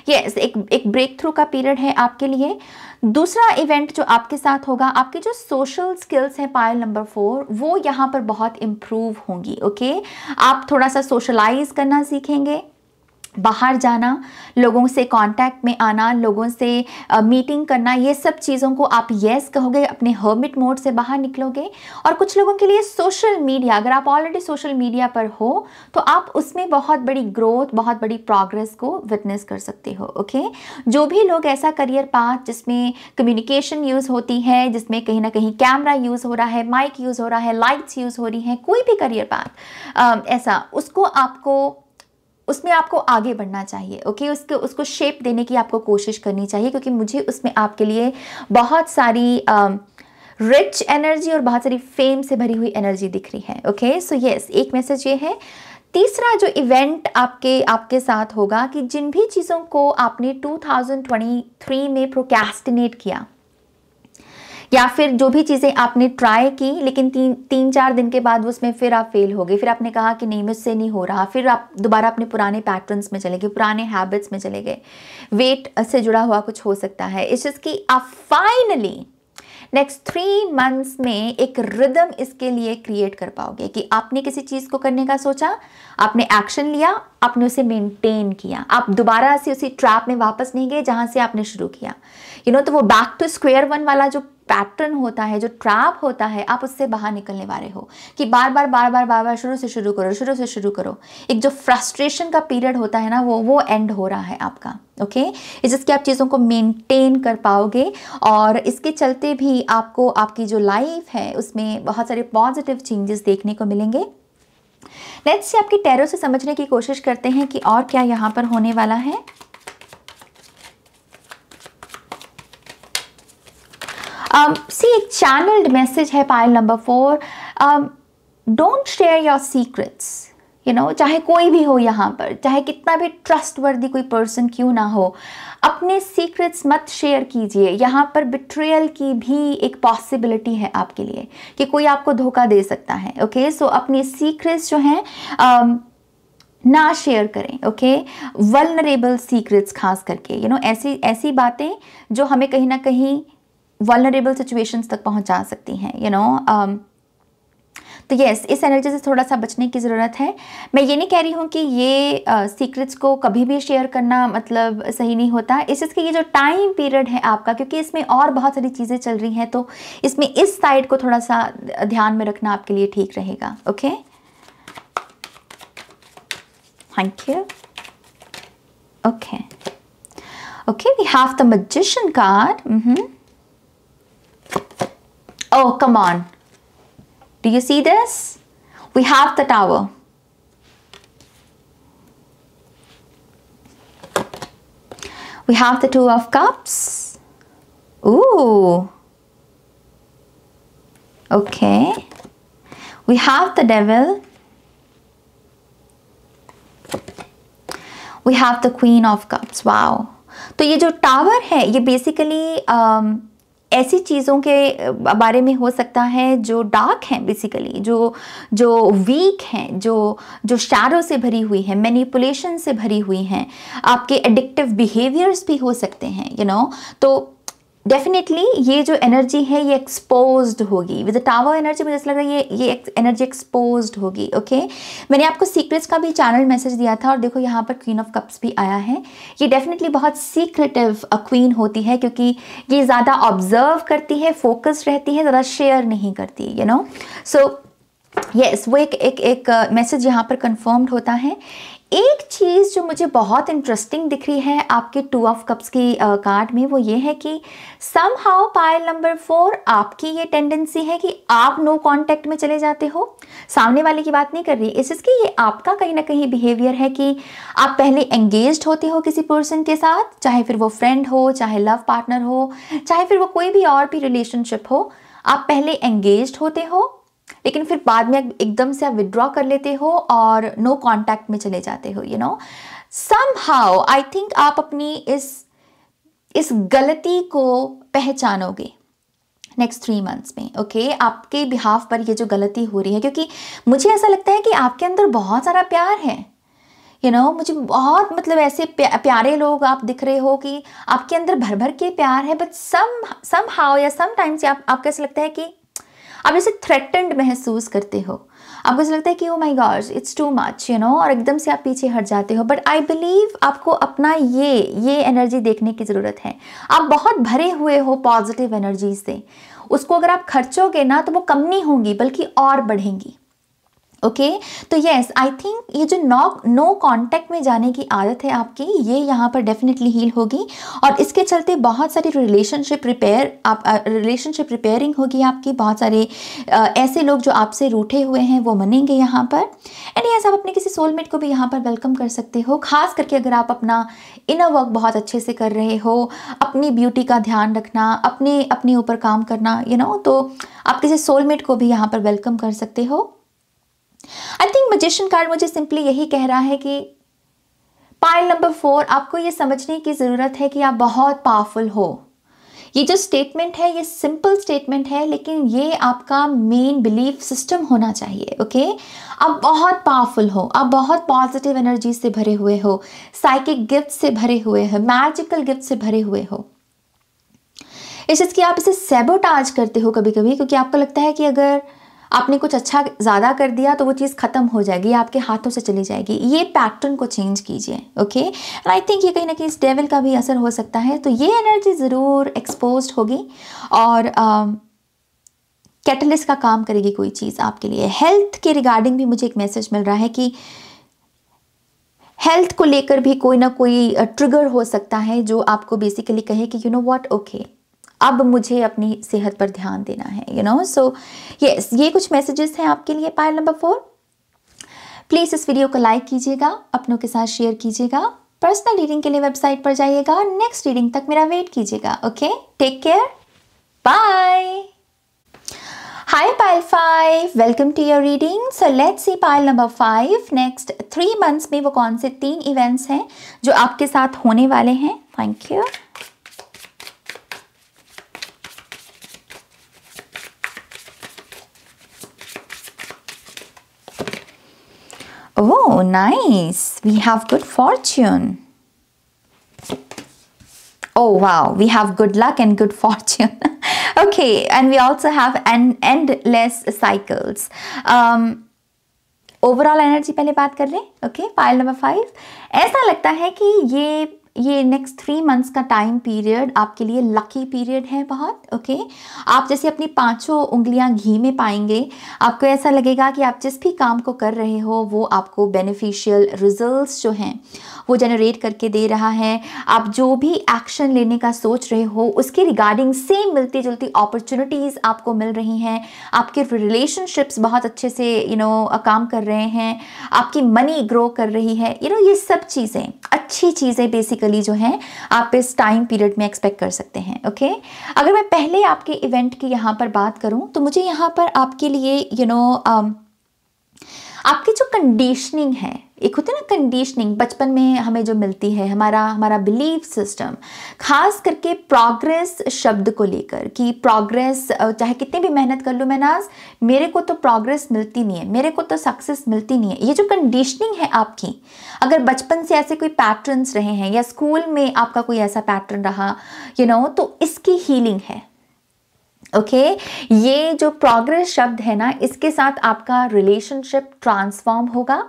ये एक एक ब्रेक थ्रू का पीरियड है आपके लिए दूसरा इवेंट जो आपके साथ होगा आपके जो सोशल स्किल्स हैं पायल नंबर फोर वो यहाँ पर बहुत इम्प्रूव होंगी ओके आप थोड़ा सा सोशलाइज करना सीखेंगे बाहर जाना लोगों से कांटेक्ट में आना लोगों से मीटिंग करना ये सब चीज़ों को आप येस कहोगे अपने हर्मिट मोड से बाहर निकलोगे और कुछ लोगों के लिए सोशल मीडिया अगर आप ऑलरेडी सोशल मीडिया पर हो तो आप उसमें बहुत बड़ी ग्रोथ बहुत बड़ी प्रोग्रेस को विटनेस कर सकते हो ओके जो भी लोग ऐसा करियर पाथ जिसमें कम्युनिकेशन यूज़ होती है जिसमें कहीं ना कहीं कैमरा यूज़ हो रहा है माइक यूज़ हो रहा है लाइट्स यूज़ हो रही हैं कोई भी करियर पाथ ऐसा उसको आपको उसमें आपको आगे बढ़ना चाहिए ओके उसको उसको शेप देने की आपको कोशिश करनी चाहिए क्योंकि मुझे उसमें आपके लिए बहुत सारी रिच um, एनर्जी और बहुत सारी फेम से भरी हुई एनर्जी दिख रही है ओके सो यस एक मैसेज ये है तीसरा जो इवेंट आपके आपके साथ होगा कि जिन भी चीज़ों को आपने 2023 में प्रोकेस्टिनेट किया या फिर जो भी चीज़ें आपने ट्राई की लेकिन तीन तीन चार दिन के बाद उसमें फिर आप फेल हो गए फिर आपने कहा कि नहीं मुझसे नहीं हो रहा फिर आप दोबारा अपने पुराने पैटर्न्स में चले गए पुराने हैबिट्स में चले गए वेट से जुड़ा हुआ कुछ हो सकता है इस चीज़ की आप फाइनली नेक्स्ट थ्री मंथ्स में एक रिदम इसके लिए क्रिएट कर पाओगे कि आपने किसी चीज़ को करने का सोचा आपने एक्शन लिया आपने उसे मेंटेन किया आप दोबारा से उसी ट्रैप में वापस नहीं गए जहाँ से आपने शुरू किया यू you नो know, तो वो बैक टू स्क्वेयर वन वाला जो पैटर्न होता है जो ट्रैप होता है आप उससे बाहर निकलने वाले हो कि बार बार बार बार बार बार शुरू से शुरू करो शुरू से शुरू करो एक जो फ्रस्ट्रेशन का पीरियड होता है ना वो वो एंड हो रहा है आपका ओके okay? जिसके आप चीज़ों को मेंटेन कर पाओगे और इसके चलते भी आपको आपकी जो लाइफ है उसमें बहुत सारे पॉजिटिव चेंजेस देखने को मिलेंगे नेक्स्ट से आपकी टैरो से समझने की कोशिश करते हैं कि और क्या यहाँ पर होने वाला है एक चैनल्ड मैसेज है pile number four Um, don't share your you know चाहे कोई भी हो यहाँ पर चाहे कितना भी ट्रस्ट वर्दी कोई पर्सन क्यों ना हो अपने सीक्रेट्स मत शेयर कीजिए यहाँ पर बिट्रेयल की भी एक पॉसिबिलिटी है आपके लिए कि कोई आपको धोखा दे सकता है ओके सो अपने सीक्रेट्स जो हैं um, ना शेयर करें ओके वलनरेबल सीक्रेट्स खास करके यू you नो know, ऐसी ऐसी बातें जो हमें कहीं ना कहीं वॉलरेबल सिचुएशंस तक पहुंचा सकती हैं यू नो um, तो यस इस एनर्जी से थोड़ा सा बचने की ज़रूरत है मैं ये नहीं कह रही हूँ कि ये सीक्रेट्स uh, को कभी भी शेयर करना मतलब सही नहीं होता इस चीज़ के ये जो टाइम पीरियड है आपका क्योंकि इसमें और बहुत सारी चीज़ें चल रही हैं तो इसमें इस साइड को थोड़ा सा ध्यान में रखना आपके लिए ठीक रहेगा okay thank you okay okay we have the magician card Oh, come on. Do you see this? We have the tower. We have the two of cups. Ooh. Okay. We have the devil. We have the queen of cups. Wow. So this tower tower basically. ये um, basically ऐसी चीज़ों के बारे में हो सकता है जो डार्क हैं बेसिकली जो जो वीक हैं जो जो शारों से भरी हुई हैं मैनिपुलेशन से भरी हुई हैं आपके एडिक्टिव बिहेवियर्स भी हो सकते हैं यू you नो know? तो डेफिनेटली ये जो एनर्जी है ये एक्सपोज होगी विद टावर एनर्जी मुझे ऐसा लग रहा है ये ये एनर्जी एक्सपोज होगी ओके मैंने आपको सीक्रेट्स का भी चैनल मैसेज दिया था और देखो यहाँ पर क्वीन ऑफ कप्स भी आया है ये डेफिनेटली बहुत सीक्रेटिव क्वीन uh, होती है क्योंकि ये ज़्यादा ऑब्जर्व करती है फोकस रहती है ज़्यादा शेयर नहीं करती यू नो सो यस वो एक एक एक मैसेज uh, यहाँ पर कंफर्म्ड होता है एक चीज़ जो मुझे बहुत इंटरेस्टिंग दिख रही है आपके टू ऑफ कप्स की कार्ड में वो ये है कि somehow pile number four आपकी ये टेंडेंसी है कि आप नो कांटेक्ट में चले जाते हो सामने वाले की बात नहीं कर रही इस इसकी ये आपका कहीं ना कहीं बिहेवियर है कि आप पहले एंगेज होते हो किसी पर्सन के साथ चाहे फिर वो फ्रेंड हो चाहे लव पार्टनर हो चाहे फिर वो कोई भी और भी रिलेशनशिप हो आप पहले एंगेज होते हो लेकिन फिर बाद में एकदम से आप विदड्रॉ कर लेते हो और नो no कॉन्टैक्ट में चले जाते हो you know somehow I think आप अपनी इस इस गलती को पहचानोगे नेक्स्ट थ्री मंथ्स में ओके okay? आपके बिहाफ पर ये जो गलती हो रही है क्योंकि मुझे ऐसा लगता है कि आपके अंदर बहुत सारा प्यार है यू you नो know, मुझे बहुत मतलब ऐसे प्यारे लोग आप दिख रहे हो कि आपके अंदर भर भर के प्यार है बट सम सम हाउ या समाइम्स आप आपको ऐसा लगता है कि आप जैसे थ्रेटेंड महसूस करते हो आपको ऐसा लगता है कि oh my god it's too much you know और एकदम से आप पीछे हट जाते हो बट आई बिलीव आपको अपना ये ये एनर्जी देखने की ज़रूरत है आप बहुत भरे हुए हो पॉजिटिव एनर्जी से उसको अगर आप खर्चोगे ना तो वो कम नहीं होंगी बल्कि और बढ़ेंगी ओके okay? तो येस आई थिंक ये जो नॉक नो कांटेक्ट में जाने की आदत है आपकी ये यहाँ पर डेफिनेटली हील होगी और इसके चलते बहुत सारी रिलेशनशिप रिपेयर आप रिलेशनशिप रिपेयरिंग होगी आपकी बहुत सारे आ, ऐसे लोग जो आपसे रूठे हुए हैं वो मनेंगे यहाँ पर एंड येस आप अपने किसी सोलमेट को भी यहाँ पर वेलकम कर सकते हो खास करके अगर आप अपना इनर वर्क बहुत अच्छे से कर रहे हो अपनी ब्यूटी का ध्यान रखना अपने अपने ऊपर काम करना यू you नो know? तो आप किसी सोलमेट को भी यहाँ पर वेलकम कर सकते हो आई थिंक मजिशन कार्ड मुझे सिंपली यही कह रहा है कि पाइल नंबर फोर आपको ये समझने की ज़रूरत है कि आप बहुत पावरफुल हो ये जो स्टेटमेंट है ये सिंपल स्टेटमेंट है लेकिन ये आपका मेन बिलीफ सिस्टम होना चाहिए ओके आप बहुत पावरफुल हो आप बहुत पॉजिटिव एनर्जी से भरे हुए हो साइकिक गिफ्ट से भरे हुए हो मैजिकल गिफ्ट से भरे हुए हो इस चीज़ की आप इसे सेबोटाज करते हो कभी कभी क्योंकि आपको लगता है कि अगर आपने कुछ अच्छा ज़्यादा कर दिया तो वो चीज़ ख़त्म हो जाएगी आपके हाथों से चली जाएगी ये पैटर्न को चेंज कीजिए ओके आई थिंक ये कहीं ना कहीं इस डेविल का भी असर हो सकता है तो ये एनर्जी ज़रूर एक्सपोज होगी और कैटलिस्ट का काम करेगी कोई चीज़ आपके लिए हेल्थ के रिगार्डिंग भी मुझे एक मैसेज मिल रहा है कि हेल्थ को लेकर भी कोई ना कोई ट्रिगर हो सकता है जो आपको बेसिकली कहे कि यू नो व्हाट ओके अब मुझे अपनी सेहत पर ध्यान देना है यू नो सो यस ये कुछ मैसेजेस हैं आपके लिए पायल नंबर फोर प्लीज़ इस वीडियो को लाइक कीजिएगा अपनों के साथ शेयर कीजिएगा पर्सनल रीडिंग के लिए वेबसाइट पर जाइएगा और नेक्स्ट रीडिंग तक मेरा वेट कीजिएगा okay take care bye hi pile five welcome to your reading so let's see pile number five next three months में वो कौन से तीन इवेंट्स हैं जो आपके साथ होने वाले हैं thank you Oh, nice. We have good fortune. Oh, wow. We have good luck and good *laughs* fortune. okay, and we also have an endless cycles. Um, overall energy. पहले बात कर लें Okay, पाइल number five. ऐसा लगता है कि ये ये नेक्स्ट थ्री मंथ्स का टाइम पीरियड आपके लिए लकी पीरियड है बहुत ओके okay? आप जैसे अपनी पांचों उंगलियां घी में पाएंगे आपको ऐसा लगेगा कि आप जिस भी काम को कर रहे हो वो आपको बेनिफिशियल रिजल्ट्स जो हैं वो जनरेट करके दे रहा है आप जो भी एक्शन लेने का सोच रहे हो उसके रिगार्डिंग सेम मिलती जुलती अपॉर्चुनिटीज़ आपको मिल रही हैं आपके रिलेशनशिप्स बहुत अच्छे से यू you नो know, काम कर रहे हैं आपकी मनी ग्रो कर रही है यू you नो know, ये सब चीज़ें अच्छी चीज़ें बेसिकली बेसिकली जो है आप इस टाइम पीरियड में एक्सपेक्ट कर सकते हैं ओके अगर मैं पहले आपके इवेंट की यहाँ पर बात करूँ तो मुझे यहाँ पर आपके लिए you you know know, um, आपकी जो कंडीशनिंग है एक होती है ना कंडीशनिंग बचपन में हमें जो मिलती है हमारा हमारा बिलीफ सिस्टम खास करके प्रोग्रेस शब्द को लेकर कि प्रोग्रेस चाहे कितनी भी मेहनत कर लूँ मैं नाज मेरे को तो प्रोग्रेस मिलती नहीं है मेरे को तो सक्सेस मिलती नहीं है ये जो कंडीशनिंग है आपकी अगर बचपन से ऐसे कोई पैटर्न्स रहे हैं या स्कूल में आपका कोई ऐसा पैटर्न रहा यू you नो know, तो इसकी हीलिंग है ओके okay? ये जो प्रोग्रेस शब्द है ना इसके साथ आपका रिलेशनशिप ट्रांसफॉर्म होगा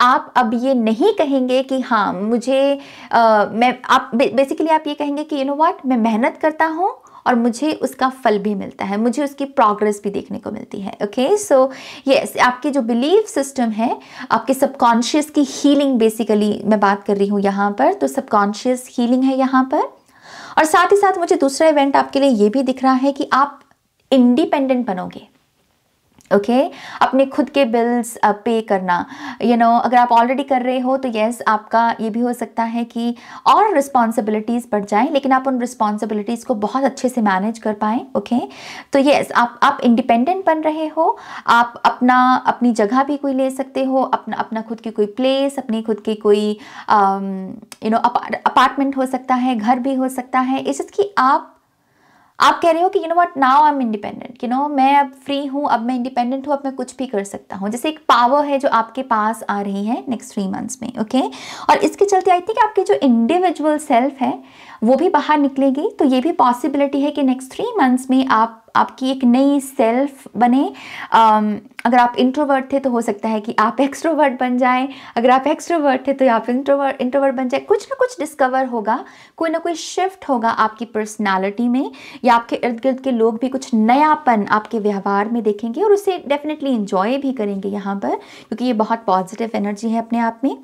आप अब ये नहीं कहेंगे कि हाँ मुझे आ, मैं आप बेसिकली आप ये कहेंगे कि यू नो व्हाट मैं मेहनत करता हूँ और मुझे उसका फल भी मिलता है मुझे उसकी प्रोग्रेस भी देखने को मिलती है ओके सो यस आपके जो बिलीव सिस्टम है आपके सबकॉन्शियस की हीलिंग बेसिकली मैं बात कर रही हूँ यहाँ पर तो सबकॉन्शियस हीलिंग है यहाँ पर और साथ ही साथ मुझे दूसरा इवेंट आपके लिए ये भी दिख रहा है कि आप इंडिपेंडेंट बनोगे ओके okay? अपने खुद के बिल्स पे करना यू you नो know, अगर आप ऑलरेडी कर रहे हो तो येस आपका ये भी हो सकता है कि और रिस्पॉन्सिबिलिटीज़ बढ़ जाएं लेकिन आप उन रिस्पॉन्सिबिलिटीज़ को बहुत अच्छे से मैनेज कर पाएं ओके okay? तो येस आप आप इंडिपेंडेंट बन रहे हो आप अपना अपनी जगह भी कोई ले सकते हो अपना अपना खुद की कोई प्लेस अपनी खुद की कोई यू नो अपार्टमेंट हो सकता है घर भी हो सकता है इस चीज़ की आप आप कह रहे हो कि you know what now I am independent you know मैं अब फ्री हूँ अब मैं इंडिपेंडेंट हूँ अब मैं कुछ भी कर सकता हूँ जैसे एक पावर है जो आपके पास आ रही है नेक्स्ट थ्री मंथ्स में ओके okay? और इसके चलते आई थिंक आपकी जो इंडिविजुअल सेल्फ है वो भी बाहर निकलेगी तो ये भी पॉसिबिलिटी है कि नेक्स्ट थ्री मंथ्स में आप आपकी एक नई सेल्फ बने अगर आप इंट्रोवर्ट थे तो हो सकता है कि आप एक्सट्रोवर्ट बन जाएं अगर आप एक्सट्रोवर्ट थे तो आप इंट्रोवर्ट इंट्रोवर्ट बन जाए कुछ ना कुछ डिस्कवर होगा कोई ना कोई शिफ्ट होगा आपकी पर्सनालिटी में या आपके इर्द गिर्द के लोग भी कुछ नयापन आपके व्यवहार में देखेंगे और उसे डेफिनेटली इंजॉय भी करेंगे यहाँ पर क्योंकि ये बहुत पॉजिटिव एनर्जी है अपने आप में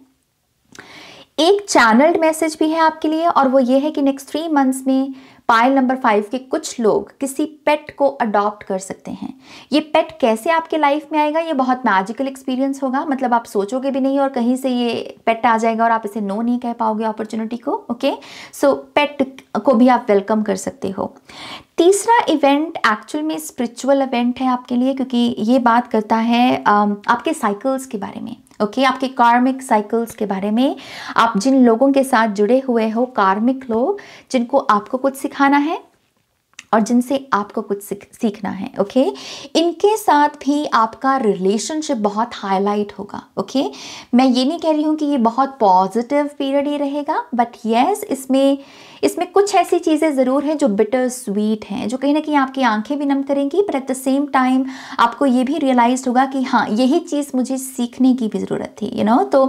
एक चैनल्ड मैसेज भी है आपके लिए और वो ये है कि नेक्स्ट थ्री मंथ्स में फाइल नंबर फाइव के कुछ लोग किसी पेट को अडॉप्ट कर सकते हैं ये पेट कैसे आपके लाइफ में आएगा ये बहुत मैजिकल एक्सपीरियंस होगा मतलब आप सोचोगे भी नहीं और कहीं से ये पेट आ जाएगा और आप इसे नो नहीं कह पाओगे अपॉर्चुनिटी को ओके सो पेट को भी आप वेलकम कर सकते हो तीसरा इवेंट एक्चुअल में स्पिरिचुअल इवेंट है आपके लिए क्योंकि ये बात करता है आपके साइकिल्स के बारे में ओके okay, आपके कार्मिक साइकिल्स के बारे में आप जिन लोगों के साथ जुड़े हुए हो कार्मिक लोग जिनको आपको कुछ सिखाना है और जिनसे आपको कुछ सीखना है ओके इनके साथ भी आपका रिलेशनशिप बहुत हाईलाइट होगा ओके मैं ये नहीं कह रही हूँ कि ये बहुत पॉजिटिव पीरियड ही रहेगा बट येस yes, इसमें इसमें कुछ ऐसी चीज़ें ज़रूर हैं जो बिटर स्वीट हैं जो कहीं ना कहीं आपकी आंखें भी नम करेंगी but at the same time आपको ये भी रियलाइज होगा कि हाँ यही चीज़ मुझे सीखने की भी ज़रूरत थी यू you नो know? तो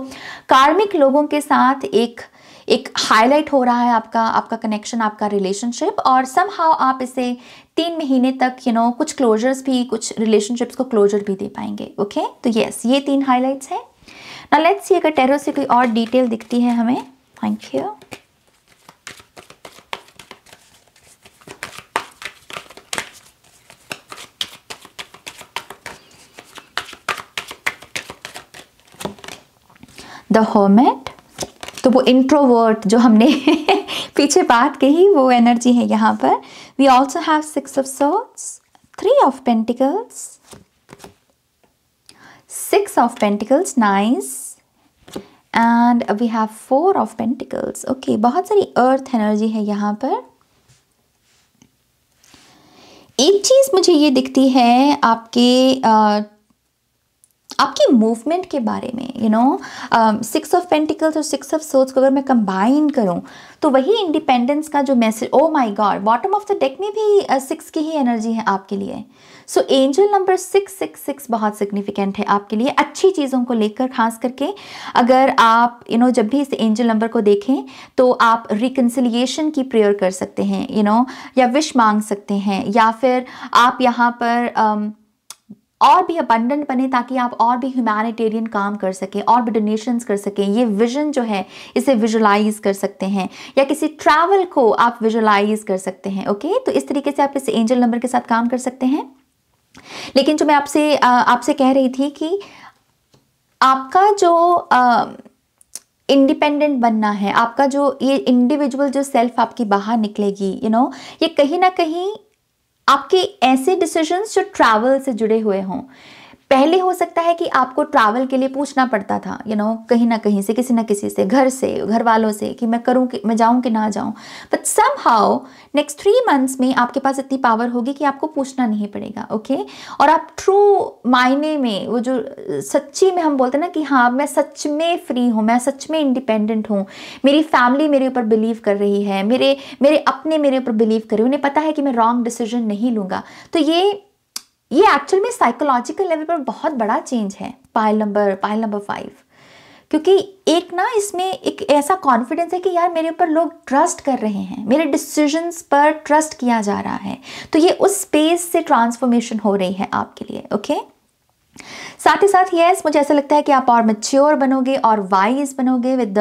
कार्मिक लोगों के साथ एक एक हाईलाइट हो रहा है आपका आपका कनेक्शन आपका रिलेशनशिप और सम हाउ आप इसे तीन महीने तक यू you नो know, कुछ क्लोजर्स भी कुछ रिलेशनशिप्स को क्लोजर भी दे पाएंगे ओके okay? तो यस ये तीन हाईलाइट्स हैं ना लेट्स ये अगर टेरो से कोई और डिटेल दिखती है हमें थैंक यू द होमेट तो वो इंट्रोवर्ट जो हमने *laughs* पीछे बात कही वो एनर्जी है यहाँ पर we also have six of swords three of pentacles six of pentacles nice and we have four of pentacles okay बहुत सारी अर्थ एनर्जी है यहाँ पर एक चीज़ मुझे ये दिखती है आपके आपकी मूवमेंट के बारे में you know six of pentacles और सिक्स ऑफ सोर्स को अगर मैं कंबाइन करूं तो वही इंडिपेंडेंस का जो message oh my god bottom of the deck में भी सिक्स uh, की ही एनर्जी है आपके लिए so angel number six six six बहुत सिग्निफिकेंट है आपके लिए अच्छी चीज़ों को लेकर खास करके अगर आप यू you नो know, जब भी इस एंजल नंबर को देखें तो आप रिकन्सिलिएशन की प्रेयर कर सकते हैं यू you नो know, या विश मांग सकते हैं या फिर आप यहाँ पर um, और भी अबंडेंट बने ताकि आप और भी ह्यूमैनिटेरियन काम कर सकें और भी डोनेशन कर सकें ये विजन जो है इसे विजुलाइज कर सकते हैं या किसी ट्रैवल को आप विजुलाइज कर सकते हैं ओके तो इस तरीके से आप इस एंजल नंबर के साथ काम कर सकते हैं लेकिन जो मैं आपसे आपसे कह रही थी कि आपका जो आ, इंडिपेंडेंट बनना है आपका जो ये इंडिविजुअल जो सेल्फ आपकी बाहर निकलेगी यू you नो know, ये कहीं ना कहीं आपके ऐसे डिसीजंस जो ट्रैवल से जुड़े हुए हों पहले हो सकता है कि आपको ट्रैवल के लिए पूछना पड़ता था यू you नो know, कहीं ना कहीं से किसी ना किसी से घर से घर वालों से कि मैं करूँ कि मैं जाऊँ कि ना जाऊँ but somehow next three months में आपके पास इतनी पावर होगी कि आपको पूछना नहीं पड़ेगा ओके okay? और आप ट्रू मायने में वो जो सच्ची में हम बोलते हैं ना कि हाँ मैं सच में फ्री हूँ मैं सच में इंडिपेंडेंट हूँ मेरी फैमिली मेरे ऊपर बिलीव कर रही है मेरे मेरे अपने मेरे ऊपर बिलीव कर रहे उन्हें पता है कि मैं रॉन्ग डिसीजन नहीं लूँगा तो ये ये एक्चुअल में साइकोलॉजिकल लेवल पर बहुत बड़ा चेंज है pile number pile number five क्योंकि एक ना इसमें एक ऐसा कॉन्फिडेंस है कि यार मेरे ऊपर लोग ट्रस्ट कर रहे हैं मेरे डिसीजंस पर ट्रस्ट किया जा रहा है तो ये उस स्पेस से ट्रांसफॉर्मेशन हो रही है आपके लिए ओके okay? साथ ही साथ येस मुझे ऐसा लगता है कि आप और मच्योर बनोगे और वाइज बनोगे विद द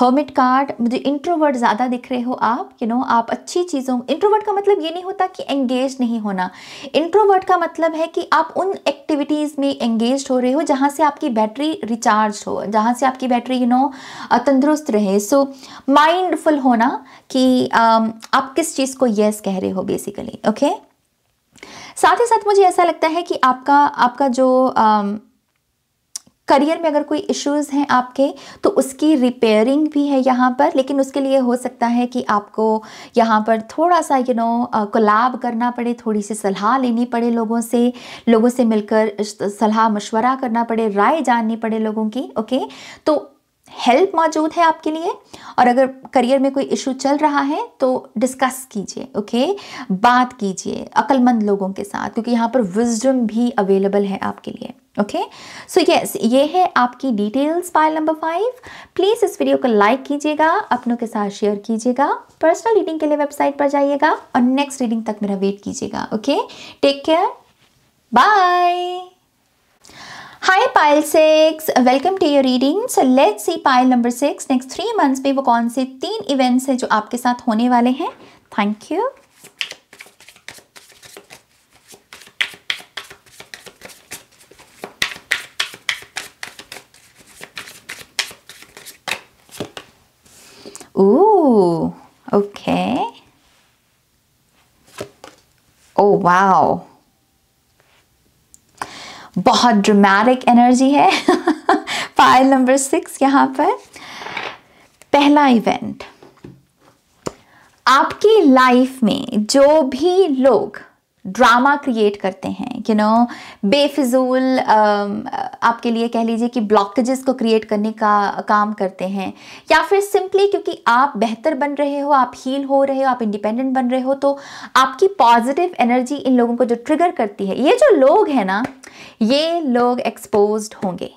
हर्मिट कार्ड मुझे इंट्रोवर्ट ज़्यादा दिख रहे हो आप यू you नो know, आप अच्छी चीज़ों इंट्रोवर्ट का मतलब ये नहीं होता कि एंगेज नहीं होना इंट्रोवर्ट का मतलब है कि आप उन एक्टिविटीज़ में एंगेज हो रहे हो जहाँ से आपकी बैटरी रिचार्ज हो जहाँ से आपकी battery you you know know, तंदुरुस्त रहे सो so, माइंडफुल होना कि um, आप किस चीज़ को येस कह रहे हो बेसिकली ओके okay? साथ ही साथ मुझे ऐसा लगता है कि आपका आपका जो करियर में अगर कोई इश्यूज हैं आपके तो उसकी रिपेयरिंग भी है यहाँ पर लेकिन उसके लिए हो सकता है कि आपको यहाँ पर थोड़ा सा यू नो कोलाब करना पड़े थोड़ी सी सलाह लेनी पड़े लोगों से लोगों से मिलकर सलाह मशवरा करना पड़े राय जाननी पड़े लोगों की ओके तो हेल्प मौजूद है आपके लिए और अगर करियर में कोई इशू चल रहा है तो डिस्कस कीजिए ओके बात कीजिए अक्लमंद लोगों के साथ क्योंकि यहाँ पर विजडम भी अवेलेबल है आपके लिए ओके सो यस ये है आपकी details pile number five please इस वीडियो को लाइक कीजिएगा अपनों के साथ शेयर कीजिएगा पर्सनल रीडिंग के लिए वेबसाइट पर जाइएगा और नेक्स्ट रीडिंग तक मेरा वेट कीजिएगा okay take care bye Hi pile six welcome to your reading so let's see pile number six next three months में वो कौन से तीन इवेंट्स हैं जो आपके साथ होने वाले हैं thank you okay oh Oh बहुत ड्रामेटिक एनर्जी है फाइल नंबर सिक्स यहाँ पर पहला इवेंट आपकी लाइफ में जो भी लोग ड्रामा क्रिएट करते हैं यू नो बेफिजूल आपके लिए कह लीजिए कि ब्लॉकेजेस को क्रिएट करने का काम करते हैं या फिर सिंपली क्योंकि आप बेहतर बन रहे हो आप हील हो रहे हो आप इंडिपेंडेंट बन रहे हो तो आपकी पॉजिटिव एनर्जी इन लोगों को जो ट्रिगर करती है ये जो लोग हैं ना ये लोग एक्सपोज होंगे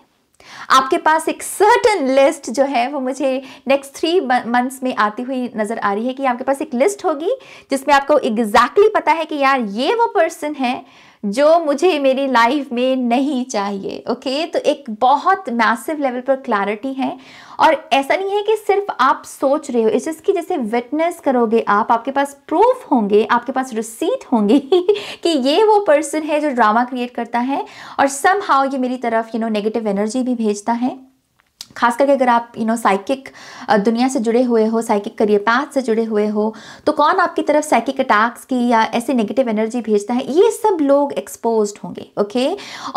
आपके पास एक सर्टन लिस्ट जो है वो मुझे नेक्स्ट थ्री मंथ्स में आती हुई नज़र आ रही है कि आपके पास एक लिस्ट होगी जिसमें आपको एग्जैक्टली exactly पता है कि यार ये वो पर्सन है जो मुझे मेरी लाइफ में नहीं चाहिए ओके तो एक बहुत मैसिव लेवल पर क्लैरिटी है और ऐसा नहीं है कि सिर्फ आप सोच रहे हो इस चीज़ की जैसे विटनेस करोगे आप आपके पास प्रूफ होंगे आपके पास रिसीट होंगे *laughs* कि ये वो पर्सन है जो ड्रामा क्रिएट करता है और सम हाउ ये मेरी तरफ यू नो नेगेटिव एनर्जी भी भेजता है खास करके अगर आप यू नो साइकिक दुनिया से जुड़े हुए हो साइकिक करियर पाथ से जुड़े हुए हो तो कौन आपकी तरफ साइकिक अटैक्स की या ऐसी नेगेटिव एनर्जी भेजता है ये सब लोग एक्सपोज होंगे ओके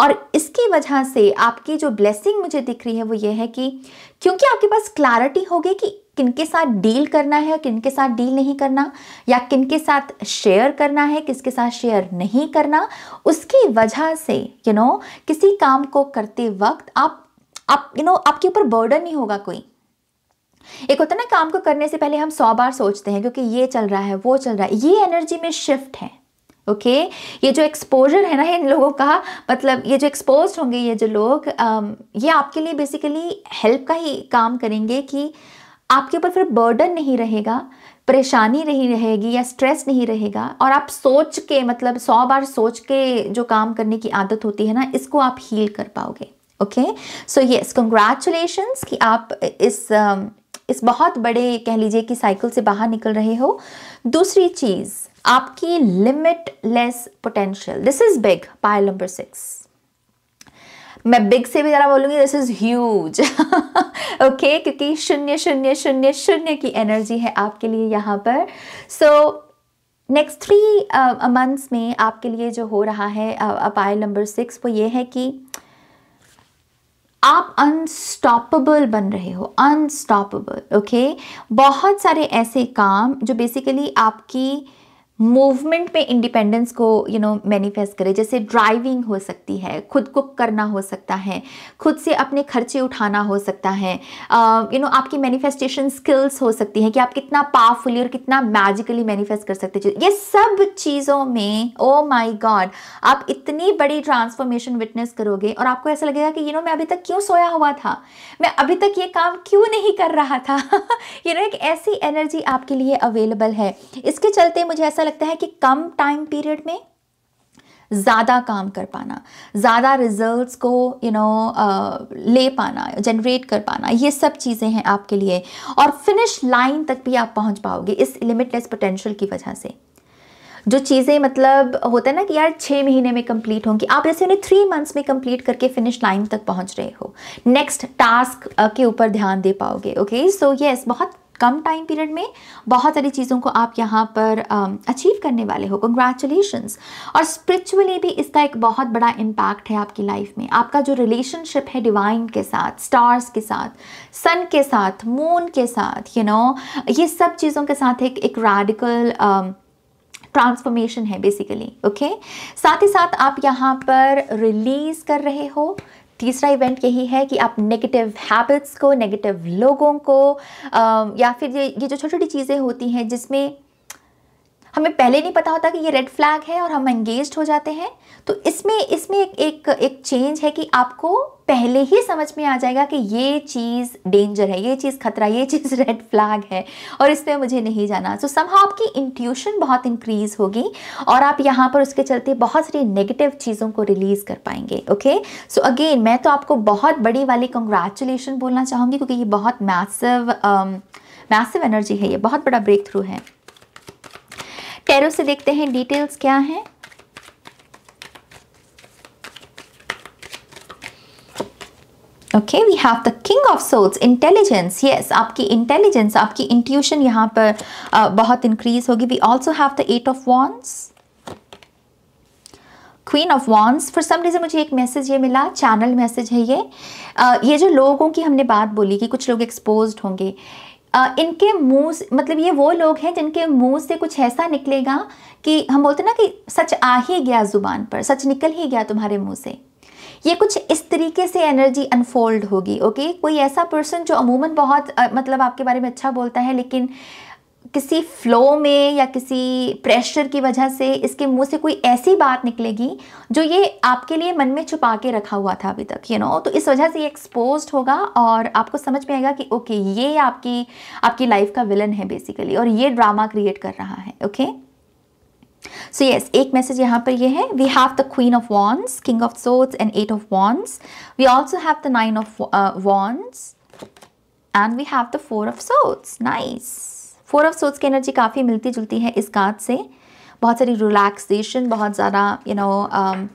और इसकी वजह से आपकी जो ब्लेसिंग मुझे दिख रही है वो ये है कि क्योंकि आपके पास क्लैरिटी होगी कि किन के साथ डील करना है किन के साथ डील नहीं करना या किन के साथ शेयर करना है किसके साथ शेयर नहीं करना उसकी वजह से यू you नो know, किसी काम को करते वक्त आप आप यू नो आपके ऊपर बर्डन नहीं होगा कोई एक होता ना काम को करने से पहले हम सौ बार सोचते हैं क्योंकि ये चल रहा है वो चल रहा है ये एनर्जी में शिफ्ट है ओके ये जो एक्सपोजर है ना इन लोगों का मतलब ये जो एक्सपोज होंगे ये जो लोग um, ये आपके लिए बेसिकली हेल्प का ही काम करेंगे कि आपके ऊपर फिर बर्डन नहीं रहेगा परेशानी नहीं रहेगी या स्ट्रेस नहीं रहेगा और आप सोच के मतलब सौ बार सोच के जो काम करने की आदत होती है ना इसको आप हील कर पाओगे ओके सो यस कंग्रेचुलेशंस कि आप इस um, इस बहुत बड़े कह लीजिए कि साइकिल से बाहर निकल रहे हो दूसरी चीज़ आपकी limitless potential this is big pile number six मैं बिग से भी जरा बोलूँगी दिस इज़ ह्यूज ओके क्योंकि शून्य शून्य शून्य शून्य की एनर्जी है आपके लिए यहाँ पर सो नेक्स्ट थ्री मंथ्स में आपके लिए जो हो रहा है पायल नंबर सिक्स वो ये है कि uh, आप अनस्टॉपेबल बन रहे हो अनस्टॉपेबल ओके okay? बहुत सारे ऐसे काम जो बेसिकली आपकी मूवमेंट पे इंडिपेंडेंस को यू नो मैनिफेस्ट करें जैसे ड्राइविंग हो सकती है खुद कुक करना हो सकता है खुद से अपने खर्चे उठाना हो सकता है यू नो आपकी मैनिफेस्टेशन स्किल्स हो सकती है कि आप कितना पावरफुली और कितना मैजिकली मैनिफेस्ट कर सकते हैं ये सब चीज़ों में ओ माई गॉड आप इतनी बड़ी ट्रांसफॉर्मेशन विटनेस करोगे और आपको ऐसा लगेगा कि यू you नो know, मैं अभी तक क्यों सोया हुआ था मैं अभी तक ये काम क्यों नहीं कर रहा था यू *laughs* you नो know, एक ऐसी एनर्जी आपके लिए अवेलेबल है इसके चलते मुझे ऐसा लगता है कि कम टाइम पीरियड में ज़्यादा काम कर पाना ज़्यादा रिजल्ट्स को यू you नो know, ले पाना जनरेट कर पाना ये सब चीज़ें हैं आपके लिए और फिनिश लाइन तक भी आप पहुंच पाओगे इस लिमिटलेस पोटेंशियल की वजह से जो चीज़ें मतलब होता है ना कि यार छः महीने में कंप्लीट होंगी आप जैसे उन्हें थ्री मंथ्स में कंप्लीट करके फिनिश लाइन तक पहुंच रहे हो नेक्स्ट टास्क के ऊपर ध्यान दे पाओगे ओके सो यस बहुत कम टाइम पीरियड में बहुत सारी चीज़ों को आप यहाँ पर अचीव करने वाले हो कंग्रेचुलेशंस और स्पिरिचुअली भी इसका एक बहुत बड़ा इम्पैक्ट है आपकी लाइफ में आपका जो रिलेशनशिप है डिवाइन के साथ स्टार्स के साथ सन के साथ मून के साथ यू you नो know, ये सब चीज़ों के साथ एक एक रेडिकल ट्रांसफॉर्मेशन है बेसिकली ओके okay? साथ ही साथ आप यहाँ पर रिलीज़ कर रहे हो तीसरा इवेंट यही है कि आप नेगेटिव हैबिट्स को नेगेटिव लोगों को या फिर ये ये जो छोटी छोटी चीज़ें होती हैं जिसमें हमें पहले नहीं पता होता कि ये रेड फ्लैग है और हम एंगेज हो जाते हैं तो इसमें इसमें एक एक, एक चेंज है कि आपको पहले ही समझ में आ जाएगा कि ये चीज़ डेंजर है ये चीज़ खतरा ये चीज़ रेड *laughs* फ्लैग है और इस पर मुझे नहीं जाना सो so, आपकी इंट्यूशन बहुत इंक्रीज़ होगी और आप यहाँ पर उसके चलते बहुत सारी नेगेटिव चीज़ों को रिलीज़ कर पाएंगे ओके सो अगेन मैं तो आपको बहुत बड़ी वाली कंग्रेचुलेशन बोलना चाहूँगी क्योंकि ये बहुत मैसिव मैसिव एनर्जी है ये बहुत बड़ा ब्रेक थ्रू है टेरो से देखते हैं डिटेल्स क्या हैं okay we have the king of swords intelligence yes आपकी इंटेलिजेंस आपकी इंट्यूशन यहाँ पर uh, बहुत इंक्रीज होगी we also have the eight of wands queen of wands for some reason मुझे एक मैसेज ये मिला चैनल मैसेज है ये uh, ये जो लोगों की हमने बात बोली कि कुछ लोग एक्सपोज होंगे Uh, इनके मुंह मतलब ये वो लोग हैं जिनके मुंह से कुछ ऐसा निकलेगा कि हम बोलते ना कि सच आ ही गया ज़ुबान पर सच निकल ही गया तुम्हारे मुँह से ये कुछ इस तरीके से एनर्जी अनफोल्ड होगी ओके कोई ऐसा पर्सन जो अमूमन बहुत आ, मतलब आपके बारे में अच्छा बोलता है लेकिन किसी फ्लो में या किसी प्रेशर की वजह से इसके मुंह से कोई ऐसी बात निकलेगी जो ये आपके लिए मन में छुपा के रखा हुआ था अभी तक यू you नो know? तो इस वजह से ये एक्सपोज होगा और आपको समझ में आएगा कि ओके ये आपकी आपकी लाइफ का विलन है बेसिकली और ये ड्रामा क्रिएट कर रहा है ओके okay? सो यस एक मैसेज यहाँ पर ये है we have the queen of wands king of swords and eight of wands we also have the nine of wands and we have the four of swords nice four of swords की energy काफ़ी मिलती जुलती है इस card से बहुत सारी relaxation बहुत ज़्यादा यू नो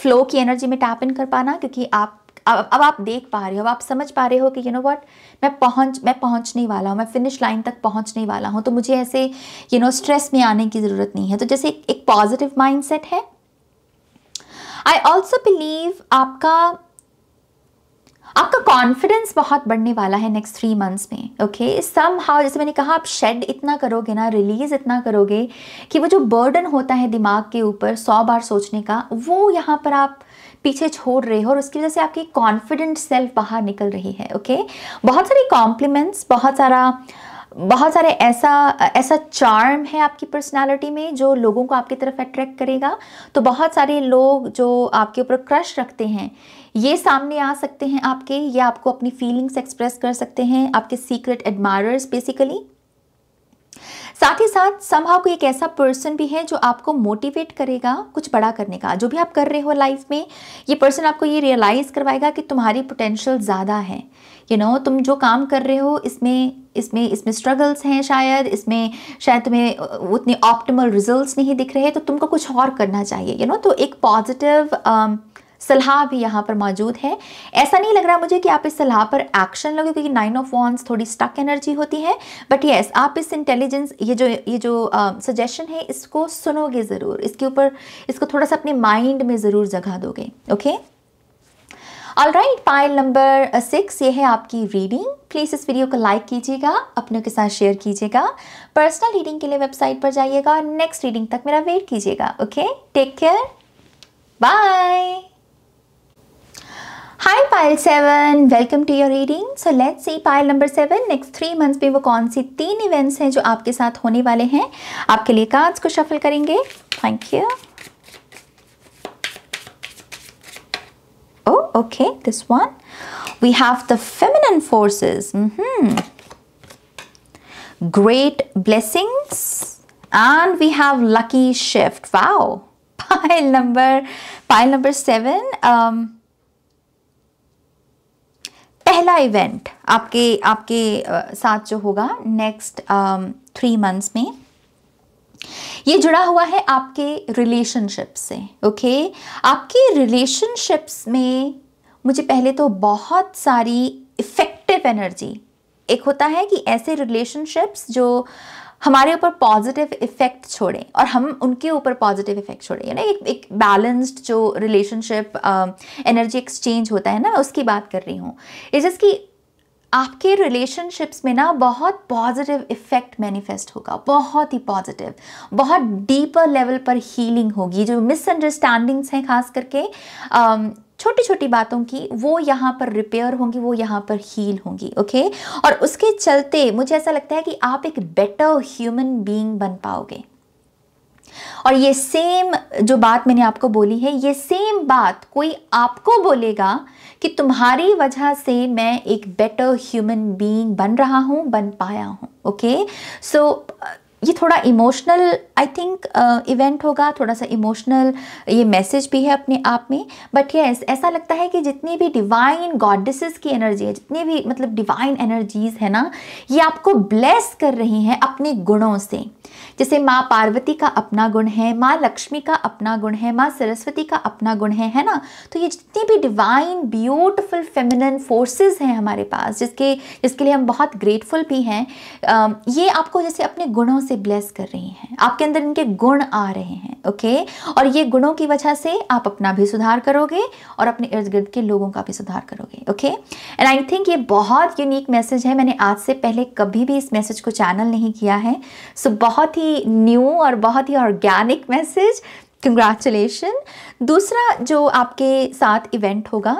फ्लो की एनर्जी में टैप इन कर पाना क्योंकि आप अब अब आप देख पा रहे हो अब आप समझ पा रहे हो कि यू नो व्हाट मैं पहुंच मैं पहुंचने वाला हूं मैं फिनिश लाइन तक पहुंचने वाला हूं तो मुझे ऐसे यू नो स्ट्रेस में आने की ज़रूरत नहीं है तो जैसे एक, पॉजिटिव पॉजिटिव सेट है आई ऑल्सो बिलीव आपका आपका कॉन्फिडेंस बहुत बढ़ने वाला है नेक्स्ट थ्री मंथ्स में ओके सम हाउ जैसे मैंने कहा आप शेड इतना करोगे ना रिलीज इतना करोगे कि वो जो बर्डन होता है दिमाग के ऊपर सौ बार सोचने का वो यहाँ पर आप पीछे छोड़ रहे हो और उसकी वजह से आपकी कॉन्फिडेंट सेल्फ बाहर निकल रही है ओके बहुत सारी कॉम्प्लीमेंट्स बहुत सारा बहुत सारे ऐसा ऐसा चार्म है आपकी पर्सनालिटी में जो लोगों को आपकी तरफ अट्रैक्ट करेगा तो बहुत सारे लोग जो आपके ऊपर क्रश रखते हैं ये सामने आ सकते हैं आपके या आपको अपनी फीलिंग्स एक्सप्रेस कर सकते हैं आपके सीक्रेट एडमायरर्स बेसिकली साथ ही साथ संभाव कोई एक ऐसा पर्सन भी है जो आपको मोटिवेट करेगा कुछ बड़ा करने का जो भी आप कर रहे हो लाइफ में ये पर्सन आपको ये रियलाइज़ करवाएगा कि तुम्हारी पोटेंशियल ज़्यादा है यू you नो know, तुम जो काम कर रहे हो इसमें इसमें इसमें स्ट्रगल्स हैं शायद इसमें शायद तुम्हें उतने ऑप्टिमल रिजल्ट्स नहीं दिख रहे तो तुमको कुछ और करना चाहिए यू you नो know? तो एक पॉजिटिव सलाह भी यहाँ पर मौजूद है ऐसा नहीं लग रहा मुझे कि आप इस सलाह पर एक्शन लोगे क्योंकि नाइन ऑफ वॉन्स थोड़ी स्टक एनर्जी होती है बट येस yes, आप इस इंटेलिजेंस ये जो ये जो सजेशन uh, है इसको सुनोगे ज़रूर इसके ऊपर इसको थोड़ा सा अपने माइंड में ज़रूर जगह दोगे okay all right pile number six ये है आपकी रीडिंग प्लीज़ इस वीडियो को लाइक कीजिएगा अपनों के साथ शेयर कीजिएगा पर्सनल रीडिंग के लिए वेबसाइट पर जाइएगा और नेक्स्ट रीडिंग तक मेरा वेट कीजिएगा okay take care bye hi pile seven welcome to your reading so let's see pile number seven next three months में वो कौन सी तीन इवेंट्स हैं जो आपके साथ होने वाले हैं आपके लिए कार्ड्स को शफल करेंगे thank you oh okay this one we have the feminine forces great blessings and we have lucky shift wow pile number pile number seven पहला इवेंट आपके आपके साथ जो होगा नेक्स्ट थ्री मंथ्स में ये जुड़ा हुआ है आपके रिलेशनशिप से ओके आपके रिलेशनशिप्स में मुझे पहले तो बहुत सारी इफ़ेक्टिव एनर्जी एक होता है कि ऐसे रिलेशनशिप्स जो हमारे ऊपर पॉजिटिव इफेक्ट छोड़ें और हम उनके ऊपर पॉजिटिव इफेक्ट छोड़ें यानी एक एक बैलेंस्ड जो रिलेशनशिप एनर्जी एक्सचेंज होता है ना उसकी बात कर रही हूँ इज जस्ट कि आपके रिलेशनशिप्स में ना बहुत पॉजिटिव इफेक्ट मैनिफेस्ट होगा बहुत ही पॉजिटिव बहुत डीपर लेवल पर हीलिंग होगी जो मिसअंडरस्टैंडिंग्स हैं खास करके छोटी छोटी बातों की वो यहाँ पर रिपेयर होंगी वो यहाँ पर हील होंगी ओके और उसके चलते मुझे ऐसा लगता है कि आप एक बेटर ह्यूमन बीइंग बन पाओगे और ये सेम जो बात मैंने आपको बोली है ये सेम बात कोई आपको बोलेगा कि तुम्हारी वजह से मैं एक बेटर ह्यूमन बीइंग बन रहा हूँ बन पाया हूँ ओके सो ये थोड़ा इमोशनल आई थिंक इवेंट होगा थोड़ा सा इमोशनल ये मैसेज भी है अपने आप में बट ये yes, ऐसा लगता है कि जितनी भी डिवाइन गॉडेसेस की एनर्जी है जितनी भी मतलब डिवाइन एनर्जीज है ना ये आपको ब्लेस कर रही हैं अपने गुणों से जैसे माँ पार्वती का अपना गुण है माँ लक्ष्मी का अपना गुण है माँ सरस्वती का अपना गुण है है ना तो ये जितनी भी डिवाइन ब्यूटिफुल फेमिनन फोर्सेज हैं हमारे पास जिसके जिसके लिए हम बहुत ग्रेटफुल भी हैं um, ये आपको जैसे अपने गुणों से ब्लेस कर रही हैं आपके अंदर इनके गुण आ रहे हैं ओके और ये गुणों की वजह से आप अपना भी सुधार करोगे और अपने इर्द गिर्द के लोगों का भी सुधार करोगे ओके एंड आई थिंक ये बहुत यूनिक मैसेज है मैंने आज से पहले कभी भी इस मैसेज को चैनल नहीं किया है सो so, बहुत ही न्यू और बहुत ही ऑर्गेनिक मैसेज कंग्रेचुलेशन दूसरा जो आपके साथ इवेंट होगा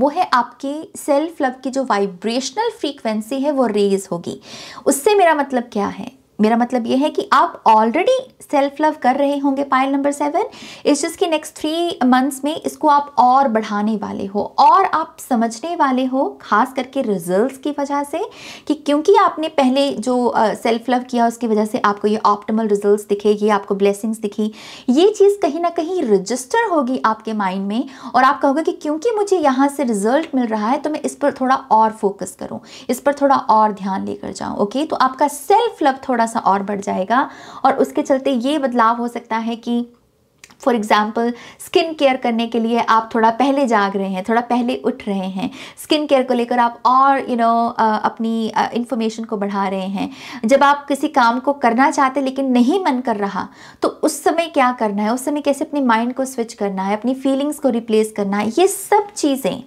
वो है आपकी सेल्फ लव की जो वाइब्रेशनल फ्रीक्वेंसी है वो रेज होगी उससे मेरा मतलब क्या है मेरा मतलब ये है कि आप ऑलरेडी सेल्फ लव कर रहे होंगे पायल नंबर सेवन इस चीज़ की नेक्स्ट थ्री मंथ्स में इसको आप और बढ़ाने वाले हो और आप समझने वाले हो खास करके रिजल्ट्स की वजह से कि क्योंकि आपने पहले जो सेल्फ uh, लव किया उसकी वजह से आपको ये ऑप्टिमल रिजल्ट्स दिखे ये आपको ब्लेसिंग्स दिखी ये चीज़ कहीं ना कहीं रजिस्टर होगी आपके माइंड में और आप कहोगे कि क्योंकि मुझे यहाँ से रिजल्ट मिल रहा है तो मैं इस पर थोड़ा और फोकस करूँ इस पर थोड़ा और ध्यान लेकर जाऊँ ओके तो आपका सेल्फ लव थोड़ा सा और बढ़ जाएगा और उसके चलते ये बदलाव हो सकता है कि फॉर एग्ज़ाम्पल स्किन केयर करने के लिए आप थोड़ा पहले जाग रहे हैं थोड़ा पहले उठ रहे हैं स्किन केयर को लेकर आप और यू you नो know, अपनी इन्फॉर्मेशन को बढ़ा रहे हैं जब आप किसी काम को करना चाहते लेकिन नहीं मन कर रहा तो उस समय क्या करना है उस समय कैसे अपने माइंड को स्विच करना है अपनी फीलिंग्स को रिप्लेस करना है ये सब चीज़ें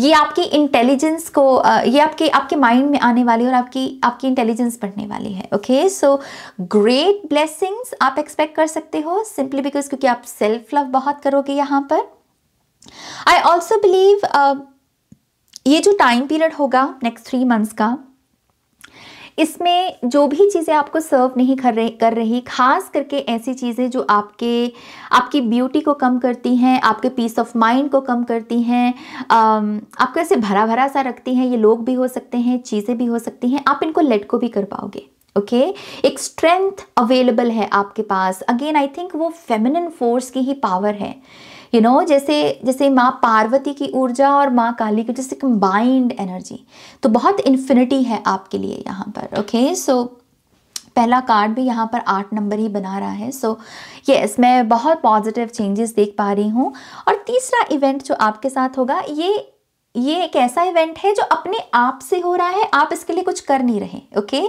ये आपकी इंटेलिजेंस को ये आपके आपके माइंड में आने वाली और आपकी आपकी इंटेलिजेंस बढ़ने वाली है ओके सो ग्रेट ब्लेसिंग्स आप एक्सपेक्ट कर सकते हो सिंपली बिकॉज क्योंकि आप सेल्फ लव बहुत करोगे यहाँ पर आई ऑल्सो बिलीव ये जो टाइम पीरियड होगा नेक्स्ट थ्री मंथ्स का इसमें जो भी चीज़ें आपको सर्व नहीं कर रही कर रही खास करके ऐसी चीज़ें जो आपके आपकी ब्यूटी को कम करती हैं आपके पीस ऑफ माइंड को कम करती हैं आपको ऐसे भरा भरा सा रखती हैं ये लोग भी हो सकते हैं चीज़ें भी हो सकती हैं आप इनको लेट को भी कर पाओगे ओके okay? एक स्ट्रेंथ अवेलेबल है आपके पास अगेन आई थिंक वो फेमिनिन फोर्स की ही पावर है यू नो जैसे जैसे माँ पार्वती की ऊर्जा और माँ काली की जैसे कंबाइंड एनर्जी तो बहुत इन्फिनिटी है आपके लिए यहाँ पर ओके सो पहला कार्ड भी यहाँ पर आठ नंबर ही बना रहा है सो so, यस yes, मैं बहुत पॉजिटिव चेंजेस देख पा रही हूँ और तीसरा इवेंट जो आपके साथ होगा ये ये एक ऐसा इवेंट है जो अपने आप से हो रहा है आप इसके लिए कुछ कर नहीं रहे ओके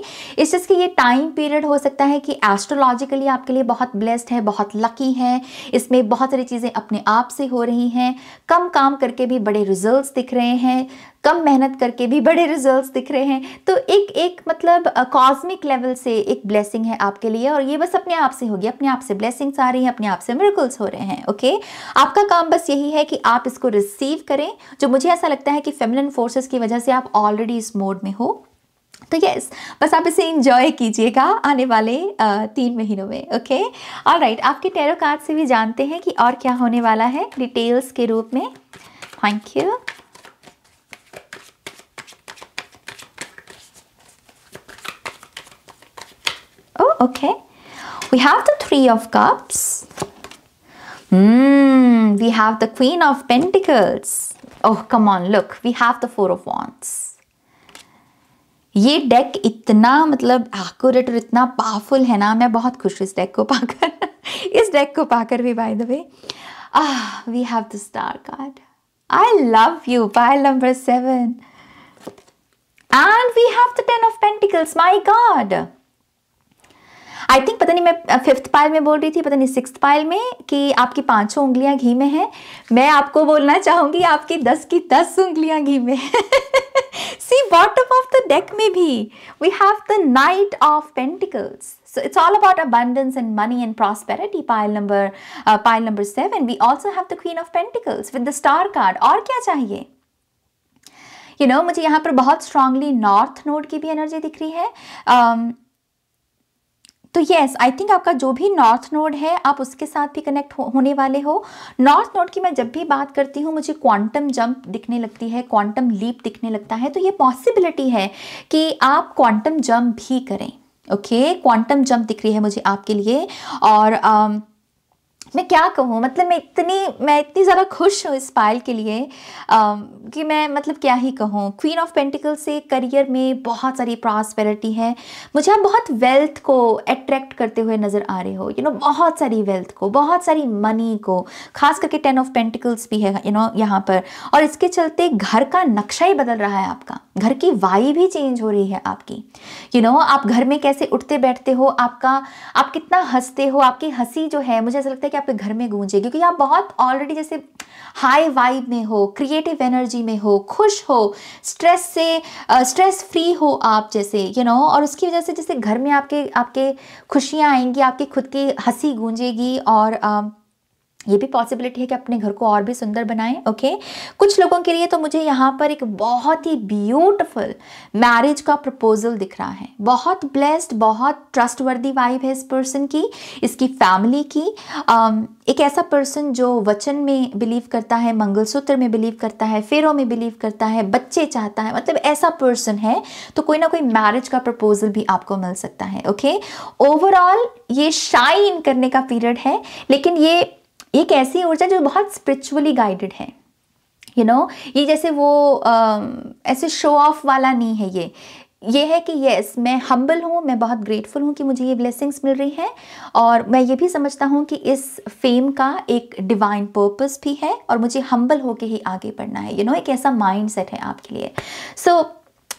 इस चीज़ की ये टाइम पीरियड हो सकता है कि एस्ट्रोलॉजिकली आपके लिए बहुत ब्लेस्ड है बहुत लकी है इसमें बहुत सारी चीज़ें अपने आप से हो रही हैं कम काम करके भी बड़े रिजल्ट दिख रहे हैं कम मेहनत करके भी बड़े रिजल्ट्स दिख रहे हैं तो एक एक मतलब कॉस्मिक लेवल से एक ब्लेसिंग है आपके लिए और ये बस अपने आप से होगी अपने आप से ब्लेसिंग्स आ रही हैं अपने आप से मेरिकल्स हो रहे हैं ओके आपका काम बस यही है कि आप इसको रिसीव करें जो मुझे ऐसा लगता है कि फेमिनन फोर्सेस की वजह से आप ऑलरेडी इस मोड में हो तो यस बस आप इसे इंजॉय कीजिएगा आने वाले तीन महीनों में ओके ऑल राइट आपके टैरो कार्ड से भी जानते हैं कि और क्या होने वाला है डिटेल्स के रूप में thank you okay we have the three of cups Mmm, we have the queen of pentacles oh come on look we have the four of wands ये डेक इतना मतलब एक्यूरेट और इतना पावरफुल है ना मैं बहुत खुश हूँ इस डेक को पाकर *laughs* इस डेक को पाकर भी by the way ah we have the star card I love you pile number seven And we have the Ten of Pentacles. My God. I think पता नहीं मैं फिफ्थ पायल में बोल रही थी पता नहीं सिक्स पायल में कि आपकी पांचों उंगलियां घी में हैं मैं आपको बोलना चाहूँगी आपकी दस की दस उंगलियां घी में है see bottom of the deck में भी we have the knight of pentacles So it's all about abundance and money and prosperity. Pile number uh, pile number seven. We also have the Queen of Pentacles with the Star card. और क्या चाहिए? You know मुझे यहाँ पर बहुत strongly North Node की भी energy दिख रही है. Um, तो येस आई थिंक आपका जो भी नॉर्थ नोड है आप उसके साथ भी कनेक्ट हो, होने वाले हो नॉर्थ नोड की मैं जब भी बात करती हूँ मुझे क्वांटम जंप दिखने लगती है क्वांटम लीप दिखने लगता है तो ये पॉसिबिलिटी है कि आप क्वांटम जंप भी करें ओके क्वांटम जंप दिख रही है मुझे आपके लिए और um, मैं क्या कहूँ मतलब मैं इतनी मैं इतनी ज़्यादा खुश हूँ इस पायल के लिए आ, कि मैं मतलब क्या ही कहूँ क्वीन ऑफ पेंटिकल से करियर में बहुत सारी प्रॉस्पेरिटी है मुझे आप बहुत वेल्थ को अट्रैक्ट करते हुए नज़र आ रहे हो यू you नो know, बहुत सारी वेल्थ को बहुत सारी मनी को खास करके टेन ऑफ पेंटिकल्स भी है यू नो यहाँ पर और इसके चलते घर का नक्शा ही बदल रहा है आपका घर की वाई भी चेंज हो रही है आपकी यू you नो know, आप घर में कैसे उठते बैठते हो आपका आप कितना हंसते हो आपकी हंसी जो है मुझे ऐसा लगता है कि आप आपके घर में गूंजे क्योंकि आप बहुत ऑलरेडी जैसे हाई वाइब में हो क्रिएटिव एनर्जी में हो खुश हो स्ट्रेस से स्ट्रेस फ्री हो आप जैसे यू you नो know, और उसकी वजह से जैसे घर में आपके आपके खुशियाँ आएंगी आपकी खुद की हंसी गूंजेगी और uh, ये भी पॉसिबिलिटी है कि अपने घर को और भी सुंदर बनाएं ओके कुछ लोगों के लिए तो मुझे यहाँ पर एक बहुत ही ब्यूटीफुल मैरिज का प्रपोजल दिख रहा है बहुत ब्लेस्ड बहुत ट्रस्टवर्दी वाइफ है इस पर्सन की इसकी फैमिली की um, एक ऐसा पर्सन जो वचन में बिलीव करता है मंगलसूत्र में बिलीव करता है फेरों में बिलीव करता है बच्चे चाहता है मतलब ऐसा पर्सन है तो कोई ना कोई मैरिज का प्रपोजल भी आपको मिल सकता है ओके ओवरऑल ये शाइन करने का पीरियड है लेकिन ये एक ऐसी ऊर्जा जो बहुत स्पिरिचुअली गाइडेड है यू you नो know, ये जैसे वो आ, ऐसे शो ऑफ वाला नहीं है ये ये है कि यस मैं हम्बल हूँ मैं बहुत ग्रेटफुल हूँ कि मुझे ये ब्लेसिंग्स मिल रही हैं और मैं ये भी समझता हूँ कि इस फेम का एक डिवाइन पर्पस भी है और मुझे हम्बल होके ही आगे बढ़ना है यू you नो know, एक ऐसा माइंड सेट है आपके लिए so so,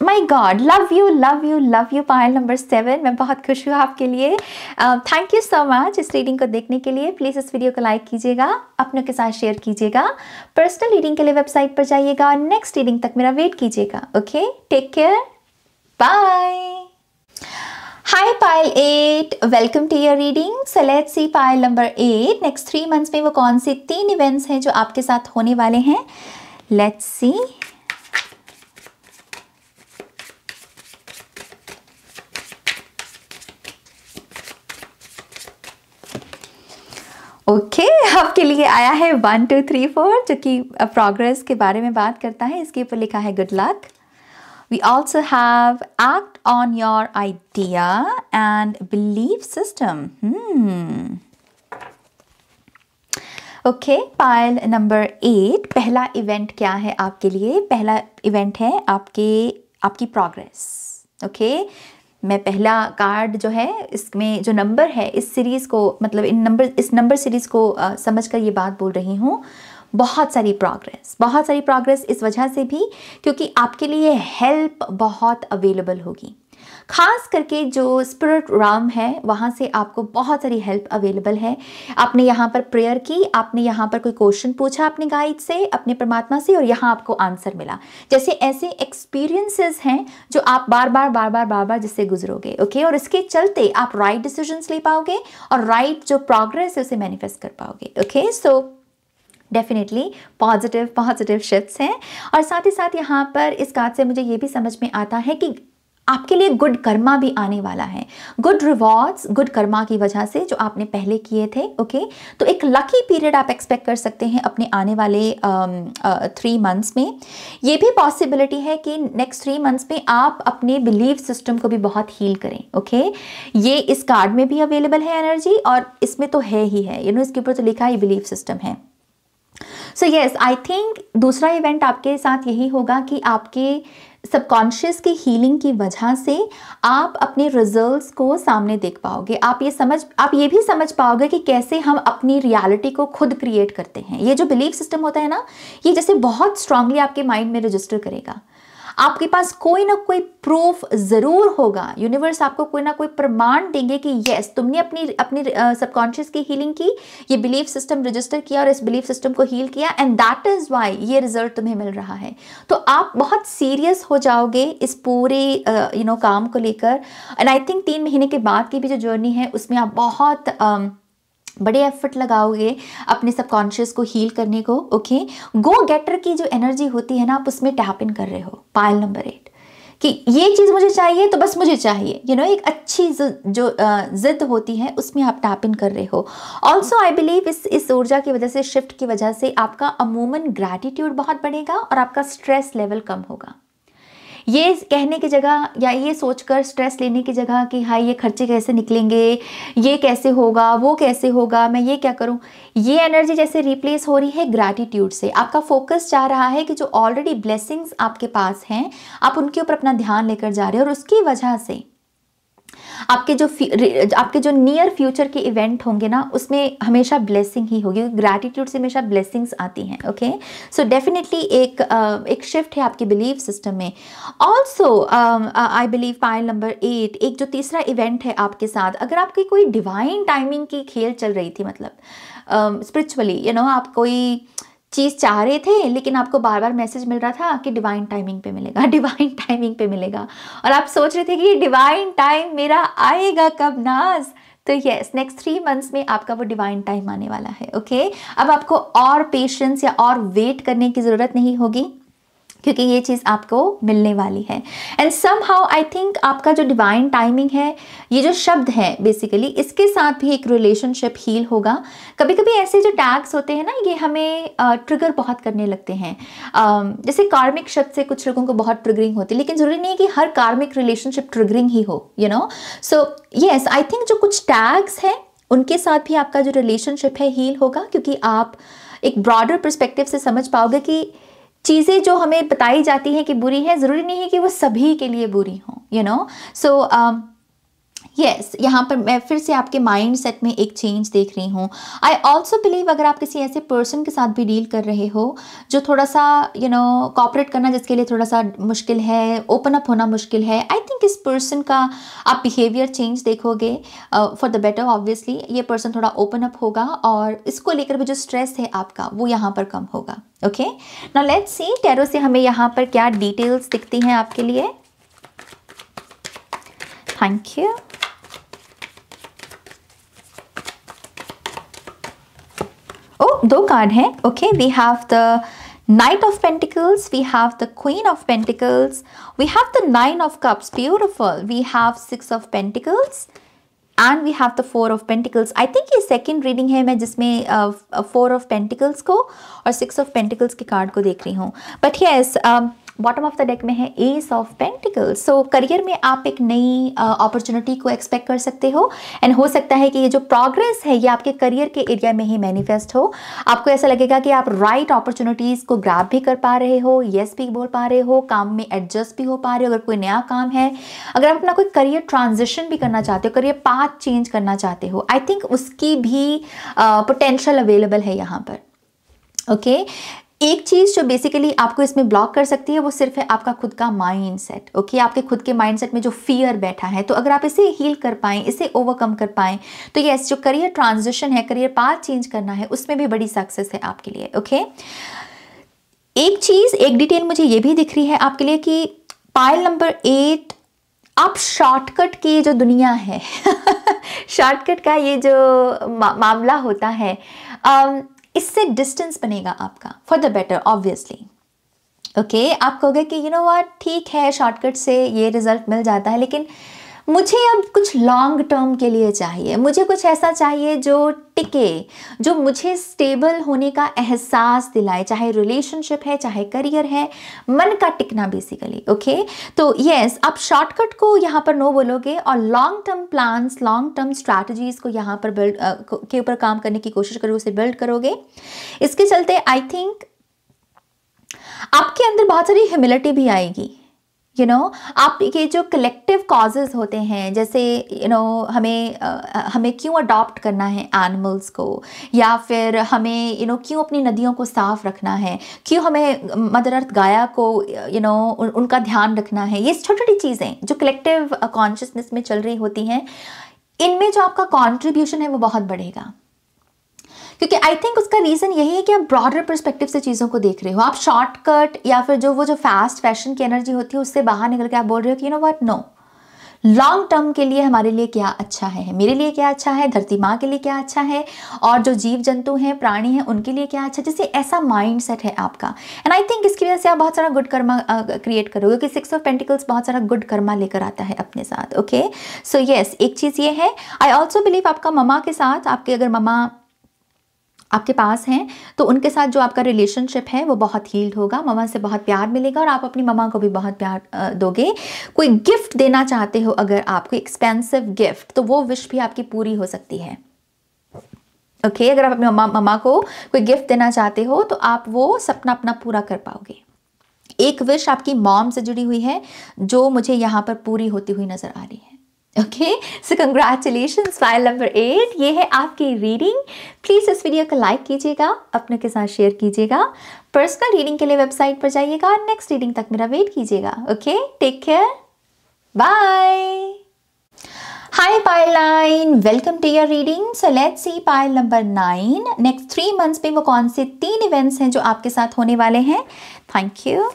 my god love you love you love you pile number seven मैं बहुत खुश हूँ आपके लिए थैंक यू सो मच इस रीडिंग को देखने के लिए प्लीज़ इस वीडियो को लाइक कीजिएगा अपनों के साथ शेयर कीजिएगा पर्सनल रीडिंग के लिए वेबसाइट पर जाइएगा और नेक्स्ट रीडिंग तक मेरा वेट कीजिएगा okay take care bye hi pile eight welcome to your reading so let's see pile number eight next three months में वो कौन से तीन इवेंट्स हैं जो आपके साथ होने वाले हैं लेट्स सी ओके okay, *laughs* आपके लिए आया है वन टू थ्री फोर जो कि प्रोग्रेस uh, के बारे में बात करता है इसके ऊपर लिखा है good luck we also have act on your idea and believe system okay pile number eight पहला इवेंट क्या है आपके लिए पहला इवेंट है आपके आपकी प्रोग्रेस ओके okay? मैं पहला कार्ड जो है इसमें जो नंबर है इस सीरीज़ को मतलब इन नंबर इस नंबर सीरीज़ को आ, समझ कर ये बात बोल रही हूँ बहुत सारी प्रोग्रेस बहुत सारी प्रोग्रेस इस वजह से भी क्योंकि आपके लिए हेल्प बहुत अवेलेबल होगी खास करके जो स्पिरिट राम है वहाँ से आपको बहुत सारी हेल्प अवेलेबल है आपने यहाँ पर प्रेयर की आपने यहाँ पर कोई क्वेश्चन पूछा अपने गाइड से अपने परमात्मा से और यहाँ आपको आंसर मिला जैसे ऐसे एक्सपीरियंसेस हैं जो आप बार बार बार बार बार बार जिससे गुजरोगे ओके और इसके चलते आप राइट डिसीजन ले पाओगे और राइट right जो प्रोग्रेस है उसे मैनिफेस्ट कर पाओगे okay so so, definitely positive positive shifts हैं और साथ ही साथ यहाँ पर इस बात से मुझे ये भी समझ में आता है कि आपके लिए गुड कर्मा भी आने वाला है गुड रिवॉर्ड्स गुड कर्मा की वजह से जो आपने पहले किए थे ओके तो एक लकी पीरियड आप एक्सपेक्ट कर सकते हैं अपने आने वाले three um, uh, months uh, में ये भी पॉसिबिलिटी है कि नेक्स्ट थ्री मंथ्स में आप अपने बिलीव सिस्टम को भी बहुत हील करें ओके ये इस कार्ड में भी अवेलेबल है एनर्जी और इसमें तो है ही है यू नो इसके ऊपर तो लिखा ही बिलीव सिस्टम है सो यस आई थिंक दूसरा इवेंट आपके साथ यही होगा कि आपके सबकॉन्शियस की हीलिंग की वजह से आप अपने रिजल्ट्स को सामने देख पाओगे आप ये समझ आप ये भी समझ पाओगे कि कैसे हम अपनी रियलिटी को खुद क्रिएट करते हैं ये जो बिलीफ सिस्टम होता है ना ये जैसे बहुत स्ट्रांगली आपके माइंड में रजिस्टर करेगा आपके पास कोई ना कोई प्रूफ ज़रूर होगा यूनिवर्स आपको कोई ना कोई प्रमाण देंगे कि येस तुमने अपनी अपनी सबकॉन्शियस की हीलिंग की ये बिलीफ सिस्टम रजिस्टर किया और इस बिलीफ सिस्टम को हील किया एंड दैट इज़ वाई ये रिजल्ट तुम्हें मिल रहा है तो आप बहुत सीरियस हो जाओगे इस पूरे यू नो काम को लेकर एंड आई थिंक तीन महीने के बाद की भी जो जर्नी है उसमें आप बहुत uh, बड़े एफर्ट लगाओगे अपने सबकॉन्शियस को हील करने को ओके गो गेटर की जो एनर्जी होती है ना आप उसमें टैप इन कर रहे हो पायल नंबर एट कि ये चीज़ मुझे चाहिए तो बस मुझे चाहिए यू you नो know, एक अच्छी जो ज़िद होती है उसमें आप टैप इन कर रहे हो ऑल्सो आई बिलीव इस इस ऊर्जा की वजह से शिफ्ट की वजह से आपका अमूमन ग्रैटिट्यूड बहुत बढ़ेगा और आपका स्ट्रेस लेवल कम होगा ये कहने की जगह या ये सोचकर स्ट्रेस लेने की जगह कि हाँ ये खर्चे कैसे निकलेंगे ये कैसे होगा वो कैसे होगा मैं ये क्या करूँ ये एनर्जी जैसे रिप्लेस हो रही है ग्रैटिट्यूड से आपका फोकस चाह रहा है कि जो ऑलरेडी ब्लेसिंग्स आपके पास हैं आप उनके ऊपर अपना ध्यान लेकर जा रहे हो और उसकी वजह से आपके जो आपके जो नियर फ्यूचर के इवेंट होंगे ना उसमें हमेशा ब्लेसिंग ही होगी ग्रैटिट्यूड से हमेशा ब्लेसिंग्स आती हैं ओके सो डेफिनेटली एक uh, एक शिफ्ट है आपके बिलीव सिस्टम में also I believe pile number eight एक जो तीसरा इवेंट है आपके साथ अगर आपकी कोई डिवाइन टाइमिंग की खेल चल रही थी मतलब स्पिरिचुअली यू नो आप कोई चीज़ चाह रहे थे लेकिन आपको बार बार मैसेज मिल रहा था कि डिवाइन टाइमिंग पे मिलेगा डिवाइन *laughs* टाइमिंग पे मिलेगा और आप सोच रहे थे कि डिवाइन टाइम मेरा आएगा कब नाज तो यस नेक्स्ट थ्री मंथ्स में आपका वो डिवाइन टाइम आने वाला है ओके अब आपको और पेशेंस या और वेट करने की ज़रूरत नहीं होगी क्योंकि ये चीज़ आपको मिलने वाली है and somehow I think आपका जो डिवाइन टाइमिंग है ये जो शब्द है बेसिकली इसके साथ भी एक रिलेशनशिप हील होगा कभी कभी ऐसे जो टैग्स होते हैं ना ये हमें ट्रिगर बहुत करने लगते हैं जैसे कार्मिक शब्द से कुछ लोगों को बहुत ट्रिगरिंग होती है लेकिन ज़रूरी नहीं है कि हर कार्मिक रिलेशनशिप ट्रिगरिंग ही हो you know so yes I think जो कुछ टैग्स हैं उनके साथ भी आपका जो रिलेशनशिप है हील होगा क्योंकि आप एक ब्रॉडर परस्पेक्टिव से समझ पाओगे कि चीज़ें जो हमें बताई जाती हैं कि बुरी हैं ज़रूरी नहीं है कि वो सभी के लिए बुरी हों यू नो सो यस यहाँ पर मैं फिर से आपके माइंड सेट में एक चेंज देख रही हूँ आई ऑल्सो बिलीव अगर आप किसी ऐसे पर्सन के साथ भी डील कर रहे हो जो थोड़ा सा यू नो कॉपरेट करना जिसके लिए थोड़ा सा मुश्किल है ओपन अप होना मुश्किल है आई थिंक इस पर्सन का आप बिहेवियर चेंज देखोगे फॉर द बेटर ऑब्वियसली ये पर्सन थोड़ा ओपन अप होगा और इसको लेकर भी जो स्ट्रेस है आपका वो यहाँ पर कम होगा ओके ना लेट्स सी टैरो से हमें यहाँ पर क्या डिटेल्स दिखती हैं आपके लिए thank you Oh, do card hai. Okay, we have the Knight of Pentacles, we have the Queen of Pentacles, we have the Nine of Cups, beautiful. We have Six of Pentacles and we have the four of pentacles I think ये second reading है मैं जिसमें four of pentacles को और six of pentacles के card को देख रही हूँ but yes bottom of the deck में है ace of pentacle so career में आप एक नई अपॉर्चुनिटी uh, को एक्सपेक्ट कर सकते हो एंड हो सकता है कि ये जो प्रोग्रेस है ये आपके करियर के एरिया में ही मैनिफेस्ट हो आपको ऐसा लगेगा कि आप राइट right अपॉर्चुनिटीज़ को ग्राप भी कर पा रहे हो येस yes भी बोल पा रहे हो काम में एडजस्ट भी हो पा रहे हो अगर कोई नया काम है अगर आप अपना कोई करियर ट्रांजिशन भी करना चाहते हो करियर पाथ चेंज करना चाहते हो आई थिंक उसकी भी पोटेंशियल uh, अवेलेबल है यहाँ पर ओके okay? एक चीज़ जो बेसिकली आपको इसमें ब्लॉक कर सकती है वो सिर्फ है आपका खुद का माइंड सेट ओके आपके खुद के माइंड सेट में जो फियर बैठा है तो अगर आप इसे हील कर पाएं इसे ओवरकम कर पाएं तो ये जो करियर ट्रांजिशन है करियर पाथ चेंज करना है उसमें भी बड़ी सक्सेस है आपके लिए ओके एक चीज़ एक डिटेल मुझे ये भी दिख रही है आपके लिए कि पायल नंबर एट आप शॉर्टकट की जो दुनिया है शॉर्टकट *laughs* का ये जो मा, मामला होता है um, इससे डिस्टेंस बनेगा आपका for the better obviously okay आप कहोगे कि यू नो वट ठीक है शॉर्टकट से ये रिजल्ट मिल जाता है लेकिन मुझे अब कुछ लॉन्ग टर्म के लिए चाहिए मुझे कुछ ऐसा चाहिए जो टिके जो मुझे स्टेबल होने का एहसास दिलाए चाहे रिलेशनशिप है चाहे करियर है मन का टिकना बेसिकली ओके तो यस आप शॉर्टकट को यहाँ पर नो बोलोगे और long term plans long term strategies को यहाँ पर बिल्ड के ऊपर काम करने की कोशिश करोगे उसे बिल्ड करोगे इसके चलते आई थिंक आपके अंदर बहुत सारी ह्यूमिलिटी भी आएगी यू you नो know, आप ये जो कलेक्टिव कॉजेज होते हैं जैसे यू you नो know, हमें आ, हमें क्यों अडॉप्ट करना है एनिमल्स को या फिर हमें यू you नो know, क्यों अपनी नदियों को साफ रखना है क्यों हमें मदर अर्थ गाया को यू नो उन, उनका ध्यान रखना है ये छोटी छोटी चीज़ें जो कलेक्टिव कॉन्शियसनेस में चल रही होती हैं इनमें जो आपका कॉन्ट्रीब्यूशन है वो बहुत बढ़ेगा क्योंकि आई थिंक उसका रीज़न यही है कि आप ब्रॉडर परस्पेक्टिव से चीज़ों को देख रहे हो आप शॉर्टकट या फिर जो वो जो फास्ट फैशन की एनर्जी होती है उससे बाहर निकल के आप बोल रहे हो कि you know what no long term के लिए हमारे लिए क्या अच्छा है मेरे लिए क्या अच्छा है धरती माँ के लिए क्या अच्छा है और जो जीव जंतु हैं प्राणी हैं उनके लिए क्या अच्छा जैसे ऐसा माइंड सेट है आपका एंड आई थिंक इसकी वजह से आप बहुत सारा गुड कर्मा क्रिएट करोगे क्योंकि सिक्स ऑफ पेंटिकल्स बहुत सारा गुड कर्मा लेकर आता है अपने साथ ओके सो येस एक चीज़ ये है आई ऑल्सो बिलीव आपका ममा के साथ आपके अगर ममा आपके पास हैं तो उनके साथ जो आपका रिलेशनशिप है वो बहुत हील्ड होगा ममा से बहुत प्यार मिलेगा और आप अपनी ममा को भी बहुत प्यार दोगे कोई गिफ्ट देना चाहते हो अगर आप कोई एक्सपेंसिव गिफ्ट तो वो विश भी आपकी पूरी हो सकती है ओके okay, अगर आप अपनी ममा ममा को कोई गिफ्ट देना चाहते हो तो आप वो सपना अपना पूरा कर पाओगे एक विश आपकी मॉम से जुड़ी हुई है जो मुझे यहाँ पर पूरी होती हुई नज़र आ रही है okay so congratulation pile number eight ये है आपकी रीडिंग प्लीज़ इस वीडियो को लाइक कीजिएगा अपने के साथ शेयर कीजिएगा पर्सनल रीडिंग के लिए वेबसाइट पर जाइएगा और नेक्स्ट रीडिंग तक मेरा वेट कीजिएगा okay take care bye Hi pile 9 welcome to your reading so let's see pile number 9 next 3 months पे वो कौन से तीन events हैं जो आपके साथ होने वाले हैं thank you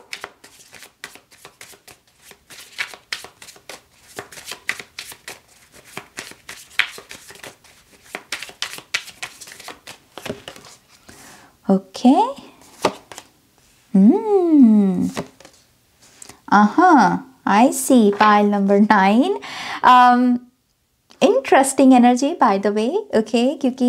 Okay. Hmm. Uh huh. I see. Pile number nine. Um, interesting energy by the way okay क्योंकि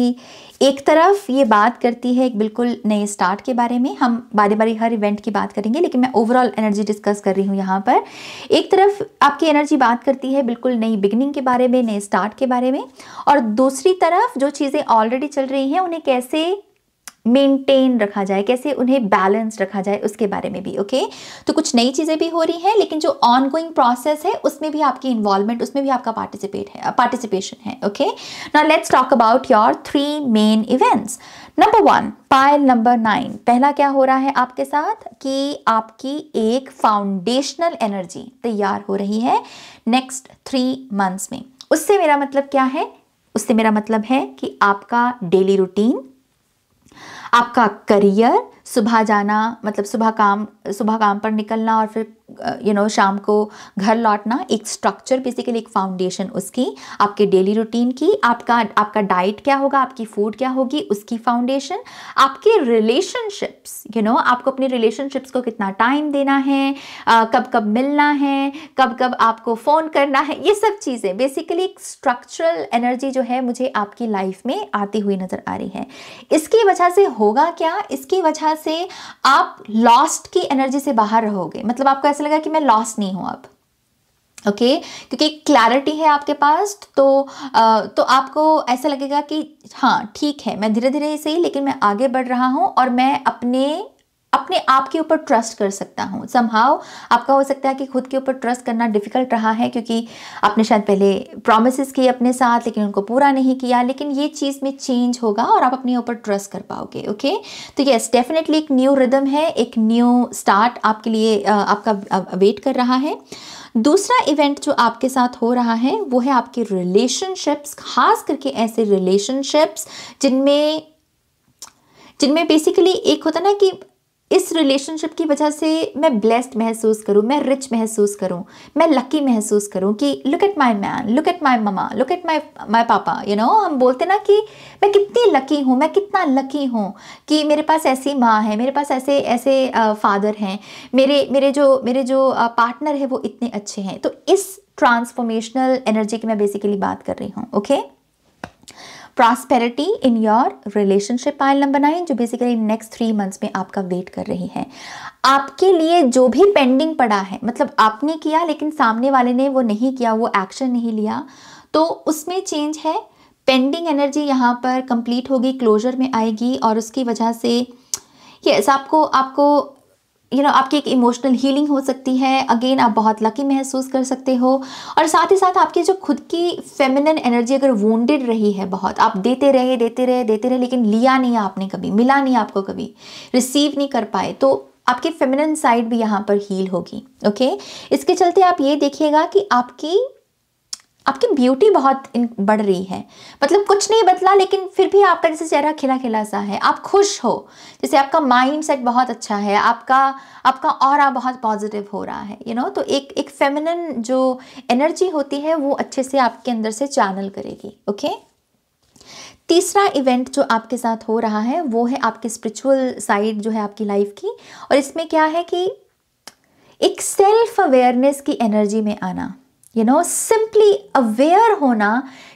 एक तरफ ये बात करती है एक बिल्कुल नए स्टार्ट के बारे में हम बारी बारी हर इवेंट की बात करेंगे लेकिन मैं ओवरऑल एनर्जी डिस्कस कर रही हूँ यहाँ पर एक तरफ आपकी एनर्जी बात करती है बिल्कुल नई बिगनिंग के बारे में नए स्टार्ट के बारे में और दूसरी तरफ जो चीज़ें ऑलरेडी चल रही हैं उन्हें कैसे मेंटेन रखा जाए कैसे उन्हें बैलेंस रखा जाए उसके बारे में भी ओके तो कुछ नई चीज़ें भी हो रही हैं लेकिन जो ऑनगोइंग प्रोसेस है उसमें भी आपकी इन्वॉल्वमेंट उसमें भी आपका पार्टिसिपेट है पार्टिसिपेशन है ओके ना let's talk about your three main events number one pile number nine पहला क्या हो रहा है आपके साथ कि आपकी एक फाउंडेशनल एनर्जी तैयार हो रही है नेक्स्ट थ्री मंथ्स में उससे मेरा मतलब क्या है उससे मेरा मतलब है कि आपका डेली रूटीन आपका करियर सुबह जाना मतलब सुबह काम सुबह काम पर निकलना और फिर यू नो शाम को घर लौटना एक स्ट्रक्चर बेसिकली एक फाउंडेशन उसकी आपके डेली रूटीन की आपका आपका डाइट क्या होगा आपकी फूड क्या होगी उसकी फाउंडेशन आपके रिलेशनशिप्स यू नो आपको अपने रिलेशनशिप्स को कितना टाइम देना है आ, कब कब मिलना है कब कब आपको फ़ोन करना है ये सब चीज़ें बेसिकली एक स्ट्रक्चरल एनर्जी जो है मुझे आपकी लाइफ में आती हुई नज़र आ रही है इसकी वजह से होगा क्या इसकी वजह से आप लॉस्ट की एनर्जी से बाहर रहोगे मतलब आपका ऐसा लगा कि मैं लॉस नहीं हूं अब ओके okay? क्योंकि क्लैरिटी है आपके पास तो आ, तो आपको ऐसा लगेगा कि हाँ ठीक है मैं धीरे धीरे सही लेकिन मैं आगे बढ़ रहा हूँ और मैं अपने अपने आप के ऊपर ट्रस्ट कर सकता हूँ समहाव आपका हो सकता है कि खुद के ऊपर ट्रस्ट करना डिफ़िकल्ट रहा है क्योंकि आपने शायद पहले प्रोमिस किए अपने साथ लेकिन उनको पूरा नहीं किया लेकिन ये चीज़ में चेंज होगा और आप अपने ऊपर ट्रस्ट कर पाओगे ओके तो येस डेफिनेटली एक न्यू रिदम है एक न्यू स्टार्ट आपके लिए आपका वेट कर रहा है दूसरा इवेंट जो आपके साथ हो रहा है वो है आपके रिलेशनशिप्स खास करके ऐसे रिलेशनशिप्स जिनमें जिनमें बेसिकली एक होता ना कि इस रिलेशनशिप की वजह से मैं ब्लेस्ड महसूस करूं मैं रिच महसूस करूं मैं लकी महसूस करूं कि look at my man look at my mama look at my my papa you know हम बोलते ना कि मैं कितनी लकी हूं मैं कितना लकी हूं कि मेरे पास ऐसी माँ है मेरे पास ऐसे ऐसे फादर हैं मेरे मेरे जो मेरे जो पार्टनर है वो इतने अच्छे हैं तो इस ट्रांसफॉर्मेशनल एनर्जी की मैं बेसिकली बात कर रही हूँ okay okay? Prosperity in your relationship pile number nine जो बेसिकली नेक्स्ट थ्री मंथ्स में आपका वेट कर रही है आपके लिए जो भी पेंडिंग पड़ा है मतलब आपने किया लेकिन सामने वाले ने वो नहीं किया वो एक्शन नहीं लिया तो उसमें चेंज है पेंडिंग एनर्जी यहाँ पर कंप्लीट होगी क्लोजर में आएगी और उसकी वजह से यस yes, आपको आपको यू नो आपकी एक इमोशनल हीलिंग हो सकती है अगेन आप बहुत लकी महसूस कर सकते हो और साथ ही साथ आपकी जो खुद की फेमिनन एनर्जी अगर वोंडेड रही है बहुत आप देते रहे देते रहे देते रहे लेकिन लिया नहीं आपने कभी मिला नहीं आपको कभी रिसीव नहीं कर पाए तो आपकी फेमिनन साइड भी यहाँ पर हील होगी ओके इसके चलते आप ये देखिएगा कि आपकी आपकी ब्यूटी बहुत इन बढ़ रही है मतलब कुछ नहीं बदला लेकिन फिर भी आपका जैसे चेहरा खिला खिला सा है आप खुश हो जैसे आपका माइंड सेट बहुत अच्छा है आपका आपका और बहुत पॉजिटिव हो रहा है यू you नो know? तो एक एक फेमिनन जो एनर्जी होती है वो अच्छे से आपके अंदर से चैनल करेगी ओके okay? तीसरा इवेंट जो आपके साथ हो रहा है वो है आपकी स्पिरिचुअल साइड जो है आपकी लाइफ की और इसमें क्या है कि एक सेल्फ अवेयरनेस की एनर्जी में आना यू नो सिंपली अवेयर होना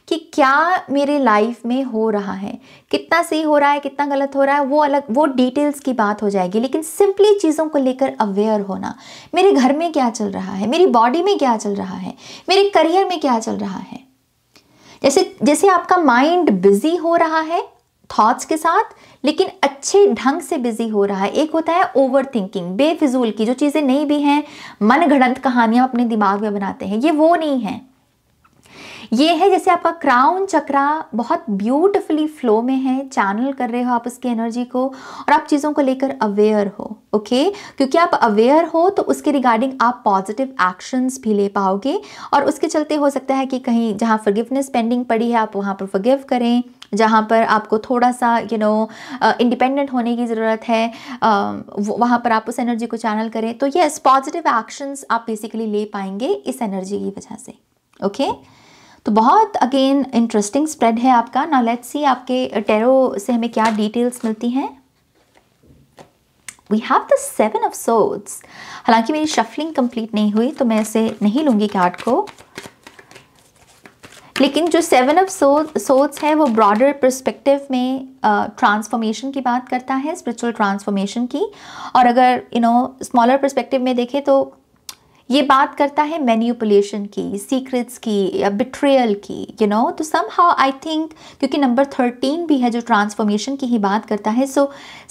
कि क्या मेरे लाइफ में हो रहा है कितना सही हो रहा है कितना गलत हो रहा है वो अलग वो डिटेल्स की बात हो जाएगी लेकिन सिंपली चीज़ों को लेकर अवेयर होना मेरे घर में क्या चल रहा है मेरी बॉडी में क्या चल रहा है मेरे करियर में क्या चल रहा है जैसे जैसे आपका माइंड बिजी हो रहा है थॉट्स के साथ लेकिन अच्छे ढंग से बिजी हो रहा है एक होता है ओवर थिंकिंग बेफिजूल की जो चीज़ें नहीं भी हैं मन घड़ंत कहानियां अपने दिमाग में बनाते हैं ये वो नहीं है ये है जैसे आपका क्राउन चक्रा बहुत ब्यूटिफुली फ्लो में है चैनल कर रहे हो आप उसकी एनर्जी को और आप चीज़ों को लेकर अवेयर हो ओके क्योंकि आप अवेयर हो तो उसके रिगार्डिंग आप पॉजिटिव एक्शंस भी ले पाओगे और उसके चलते हो सकता है कि कहीं जहाँ फॉरगिवनेस पेंडिंग पड़ी है आप वहाँ पर फॉरगिव करें जहाँ पर आपको थोड़ा सा यू नो इंडिपेंडेंट होने की ज़रूरत है वहाँ पर आप उस एनर्जी को चैनल करें तो येस पॉजिटिव एक्शंस आप बेसिकली ले पाएंगे इस एनर्जी की वजह से ओके okay? तो बहुत अगेन इंटरेस्टिंग स्प्रेड है आपका ना लेट्स सी आपके टेरो से हमें क्या डिटेल्स मिलती हैं we have the seven of swords हालांकि मेरी शफलिंग कंप्लीट नहीं हुई तो मैं इसे नहीं लूँगी कार्ड को लेकिन जो सेवन ऑफ सोर्ट्स है वो ब्रॉडर परस्पेक्टिव में ट्रांसफॉर्मेशन uh, की बात करता है स्पिरिचुअल ट्रांसफॉर्मेशन की और अगर यू नो स्मॉलर परस्पेक्टिव में देखें तो ये बात करता है मैन्यूपुलेशन की सीक्रेट्स की या बिट्रेयल की यू you नो know? तो सम हाउ आई थिंक क्योंकि नंबर थर्टीन भी है जो ट्रांसफॉर्मेशन की ही बात करता है सो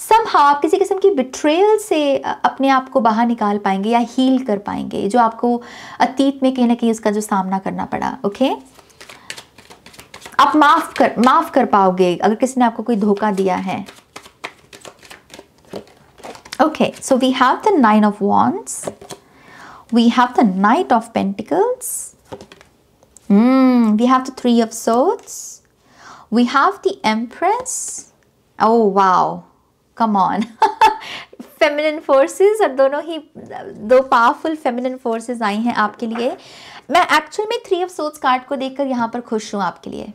सम हाउ आप किसी किस्म की बिट्रेयल से अपने आप को बाहर निकाल पाएंगे या हील कर पाएंगे जो आपको अतीत में कहीं ना कहीं उसका जो सामना करना पड़ा ओके okay? आप माफ कर माफ कर पाओगे अगर किसी ने आपको कोई धोखा दिया है okay so we have the nine of wands we have the knight of pentacles we have the three of swords we have the empress oh wow come on feminine forces और दोनों ही दो पावरफुल फेमिनिन फोर्सेज आई हैं आपके लिए मैं actual में three of shots card को देखकर यहाँ पर खुश हूँ आपके लिए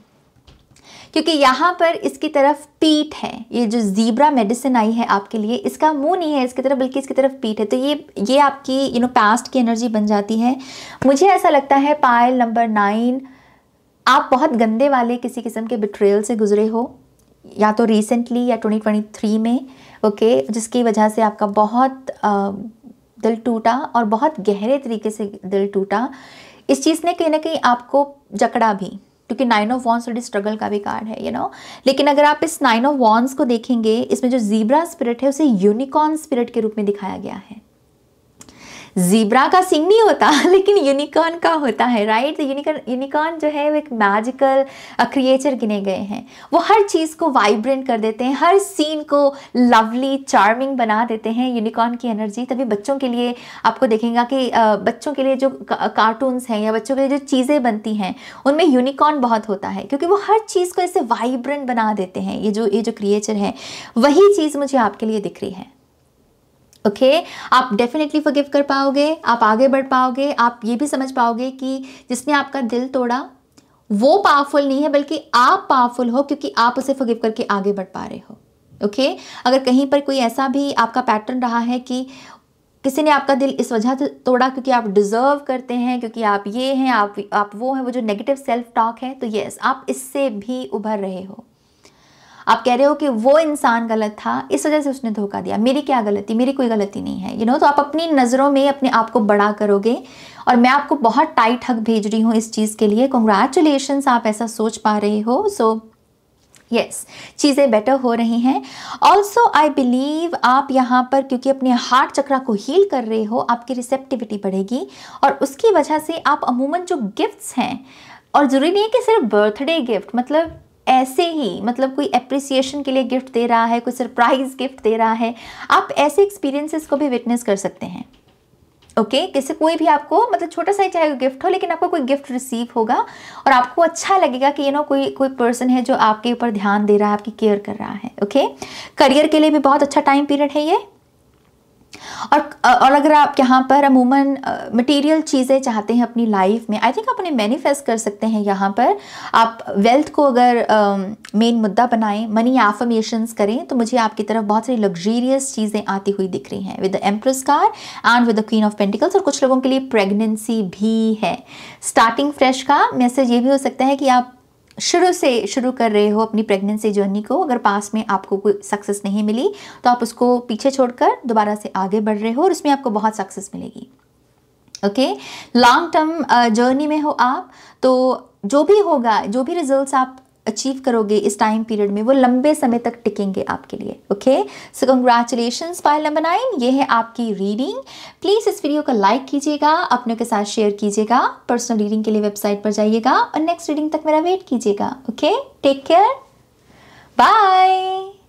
क्योंकि यहाँ पर इसकी तरफ पीठ है ये जो जीब्रा मेडिसिन आई है आपके लिए इसका मुंह नहीं है इसकी तरफ बल्कि इसकी तरफ पीठ है तो ये ये आपकी यू नो पास्ट की एनर्जी बन जाती है मुझे ऐसा लगता है पायल नंबर नाइन आप बहुत गंदे वाले किसी किस्म के बिट्रेल से गुजरे हो या तो रिसेंटली या 2023 में ओके okay, जिसकी वजह से आपका बहुत आ, दिल टूटा और बहुत गहरे तरीके से दिल टूटा इस चीज़ ने कहीं ना कहीं आपको जकड़ा भी क्योंकि नाइन ऑफ वॉन्स थोड़ी स्ट्रगल का भी कार्ड है यू you नो know? लेकिन अगर आप इस नाइन ऑफ वॉन्स को देखेंगे इसमें जो जीब्रा स्पिरिट है उसे यूनिकॉर्न स्पिरिट के रूप में दिखाया गया है जीब्रा का सिंग नहीं होता *laughs* लेकिन यूनिकॉर्न का होता है राइट तो यूनिकॉर्न यूनिकॉर्न जो है वो एक मैजिकल क्रिएचर uh, गिने गए हैं वो हर चीज़ को वाइब्रेंट कर देते हैं हर सीन को लवली चार्मिंग बना देते हैं यूनिकॉर्न की एनर्जी तभी बच्चों के लिए आपको देखेंगे कि uh, बच्चों के लिए जो कार्टून्स uh, हैं या बच्चों के लिए जो चीज़ें बनती हैं उनमें यूनिकॉर्न बहुत होता है क्योंकि वो हर चीज़ को ऐसे वाइब्रेंट बना देते हैं ये जो ये जो क्रिएचर है वही चीज़ मुझे आपके लिए दिख रही है ओके okay? आप डेफिनेटली फॉरगिव कर पाओगे आप आगे बढ़ पाओगे आप ये भी समझ पाओगे कि जिसने आपका दिल तोड़ा वो पावरफुल नहीं है बल्कि आप पावरफुल हो क्योंकि आप उसे फॉरगिव करके आगे बढ़ पा रहे हो ओके okay? अगर कहीं पर कोई ऐसा भी आपका पैटर्न रहा है कि किसी ने आपका दिल इस वजह से तोड़ा क्योंकि आप डिज़र्व करते हैं क्योंकि आप ये हैं आप आप वो हैं वो जो नेगेटिव सेल्फ टॉक है तो यस आप इससे भी उभर रहे हो आप कह रहे हो कि वो इंसान गलत था इस वजह से उसने धोखा दिया मेरी क्या गलती मेरी कोई गलती नहीं है यू you नो know? तो आप अपनी नज़रों में अपने आप को बड़ा करोगे और मैं आपको बहुत टाइट हक भेज रही हूँ इस चीज़ के लिए कॉन्ग्रेचुलेशन आप ऐसा सोच पा रहे हो सो so, यस yes, चीज़ें बेटर हो रही हैं ऑल्सो आई बिलीव आप यहाँ पर क्योंकि अपने हार्ट चक्रा को हील कर रहे हो आपकी रिसेप्टिविटी बढ़ेगी और उसकी वजह से आप अमूमन जो गिफ्ट्स हैं और ज़रूरी नहीं है कि सिर्फ बर्थडे गिफ्ट मतलब ऐसे ही मतलब कोई अप्रिसिएशन के लिए गिफ्ट दे रहा है कोई सरप्राइज़ गिफ्ट दे रहा है आप ऐसे एक्सपीरियंसेस को भी विटनेस कर सकते हैं ओके okay, किसी कोई भी आपको मतलब छोटा सा ही चाहे गिफ्ट हो लेकिन आपको कोई गिफ्ट रिसीव होगा और आपको अच्छा लगेगा कि यू नो कोई कोई पर्सन है जो आपके ऊपर ध्यान दे रहा है आपकी केयर कर रहा है ओके okay? करियर के लिए भी बहुत अच्छा टाइम पीरियड है ये और और अगर आप यहाँ पर अमूमन मटेरियल चीज़ें चाहते हैं अपनी लाइफ में आई थिंक आप उन्हें मैनिफेस्ट कर सकते हैं यहाँ पर आप वेल्थ को अगर मेन मुद्दा बनाएं मनी एफर्मेशंस करें तो मुझे आपकी तरफ बहुत सारी लग्जीरियस चीज़ें आती हुई दिख रही हैं with the empress card and with the queen of pentacles और कुछ लोगों के लिए प्रेगनेंसी भी है स्टार्टिंग फ्रेश का मैसेज ये भी हो सकता है कि आप शुरू से शुरू कर रहे हो अपनी प्रेगनेंसी जर्नी को अगर पास में आपको कोई सक्सेस नहीं मिली तो आप उसको पीछे छोड़कर दोबारा से आगे बढ़ रहे हो और उसमें आपको बहुत सक्सेस मिलेगी ओके लॉन्ग टर्म जर्नी में हो आप तो जो भी होगा जो भी रिजल्ट्स आप अचीव करोगे इस टाइम पीरियड में वो लंबे समय तक टिकेंगे आपके लिए okay so congratulation pile number nine ये है आपकी रीडिंग प्लीज़ इस वीडियो को लाइक कीजिएगा अपनों के साथ शेयर कीजिएगा पर्सनल रीडिंग के लिए वेबसाइट पर जाइएगा और नेक्स्ट रीडिंग तक मेरा वेट कीजिएगा ओके टेक केयर बाय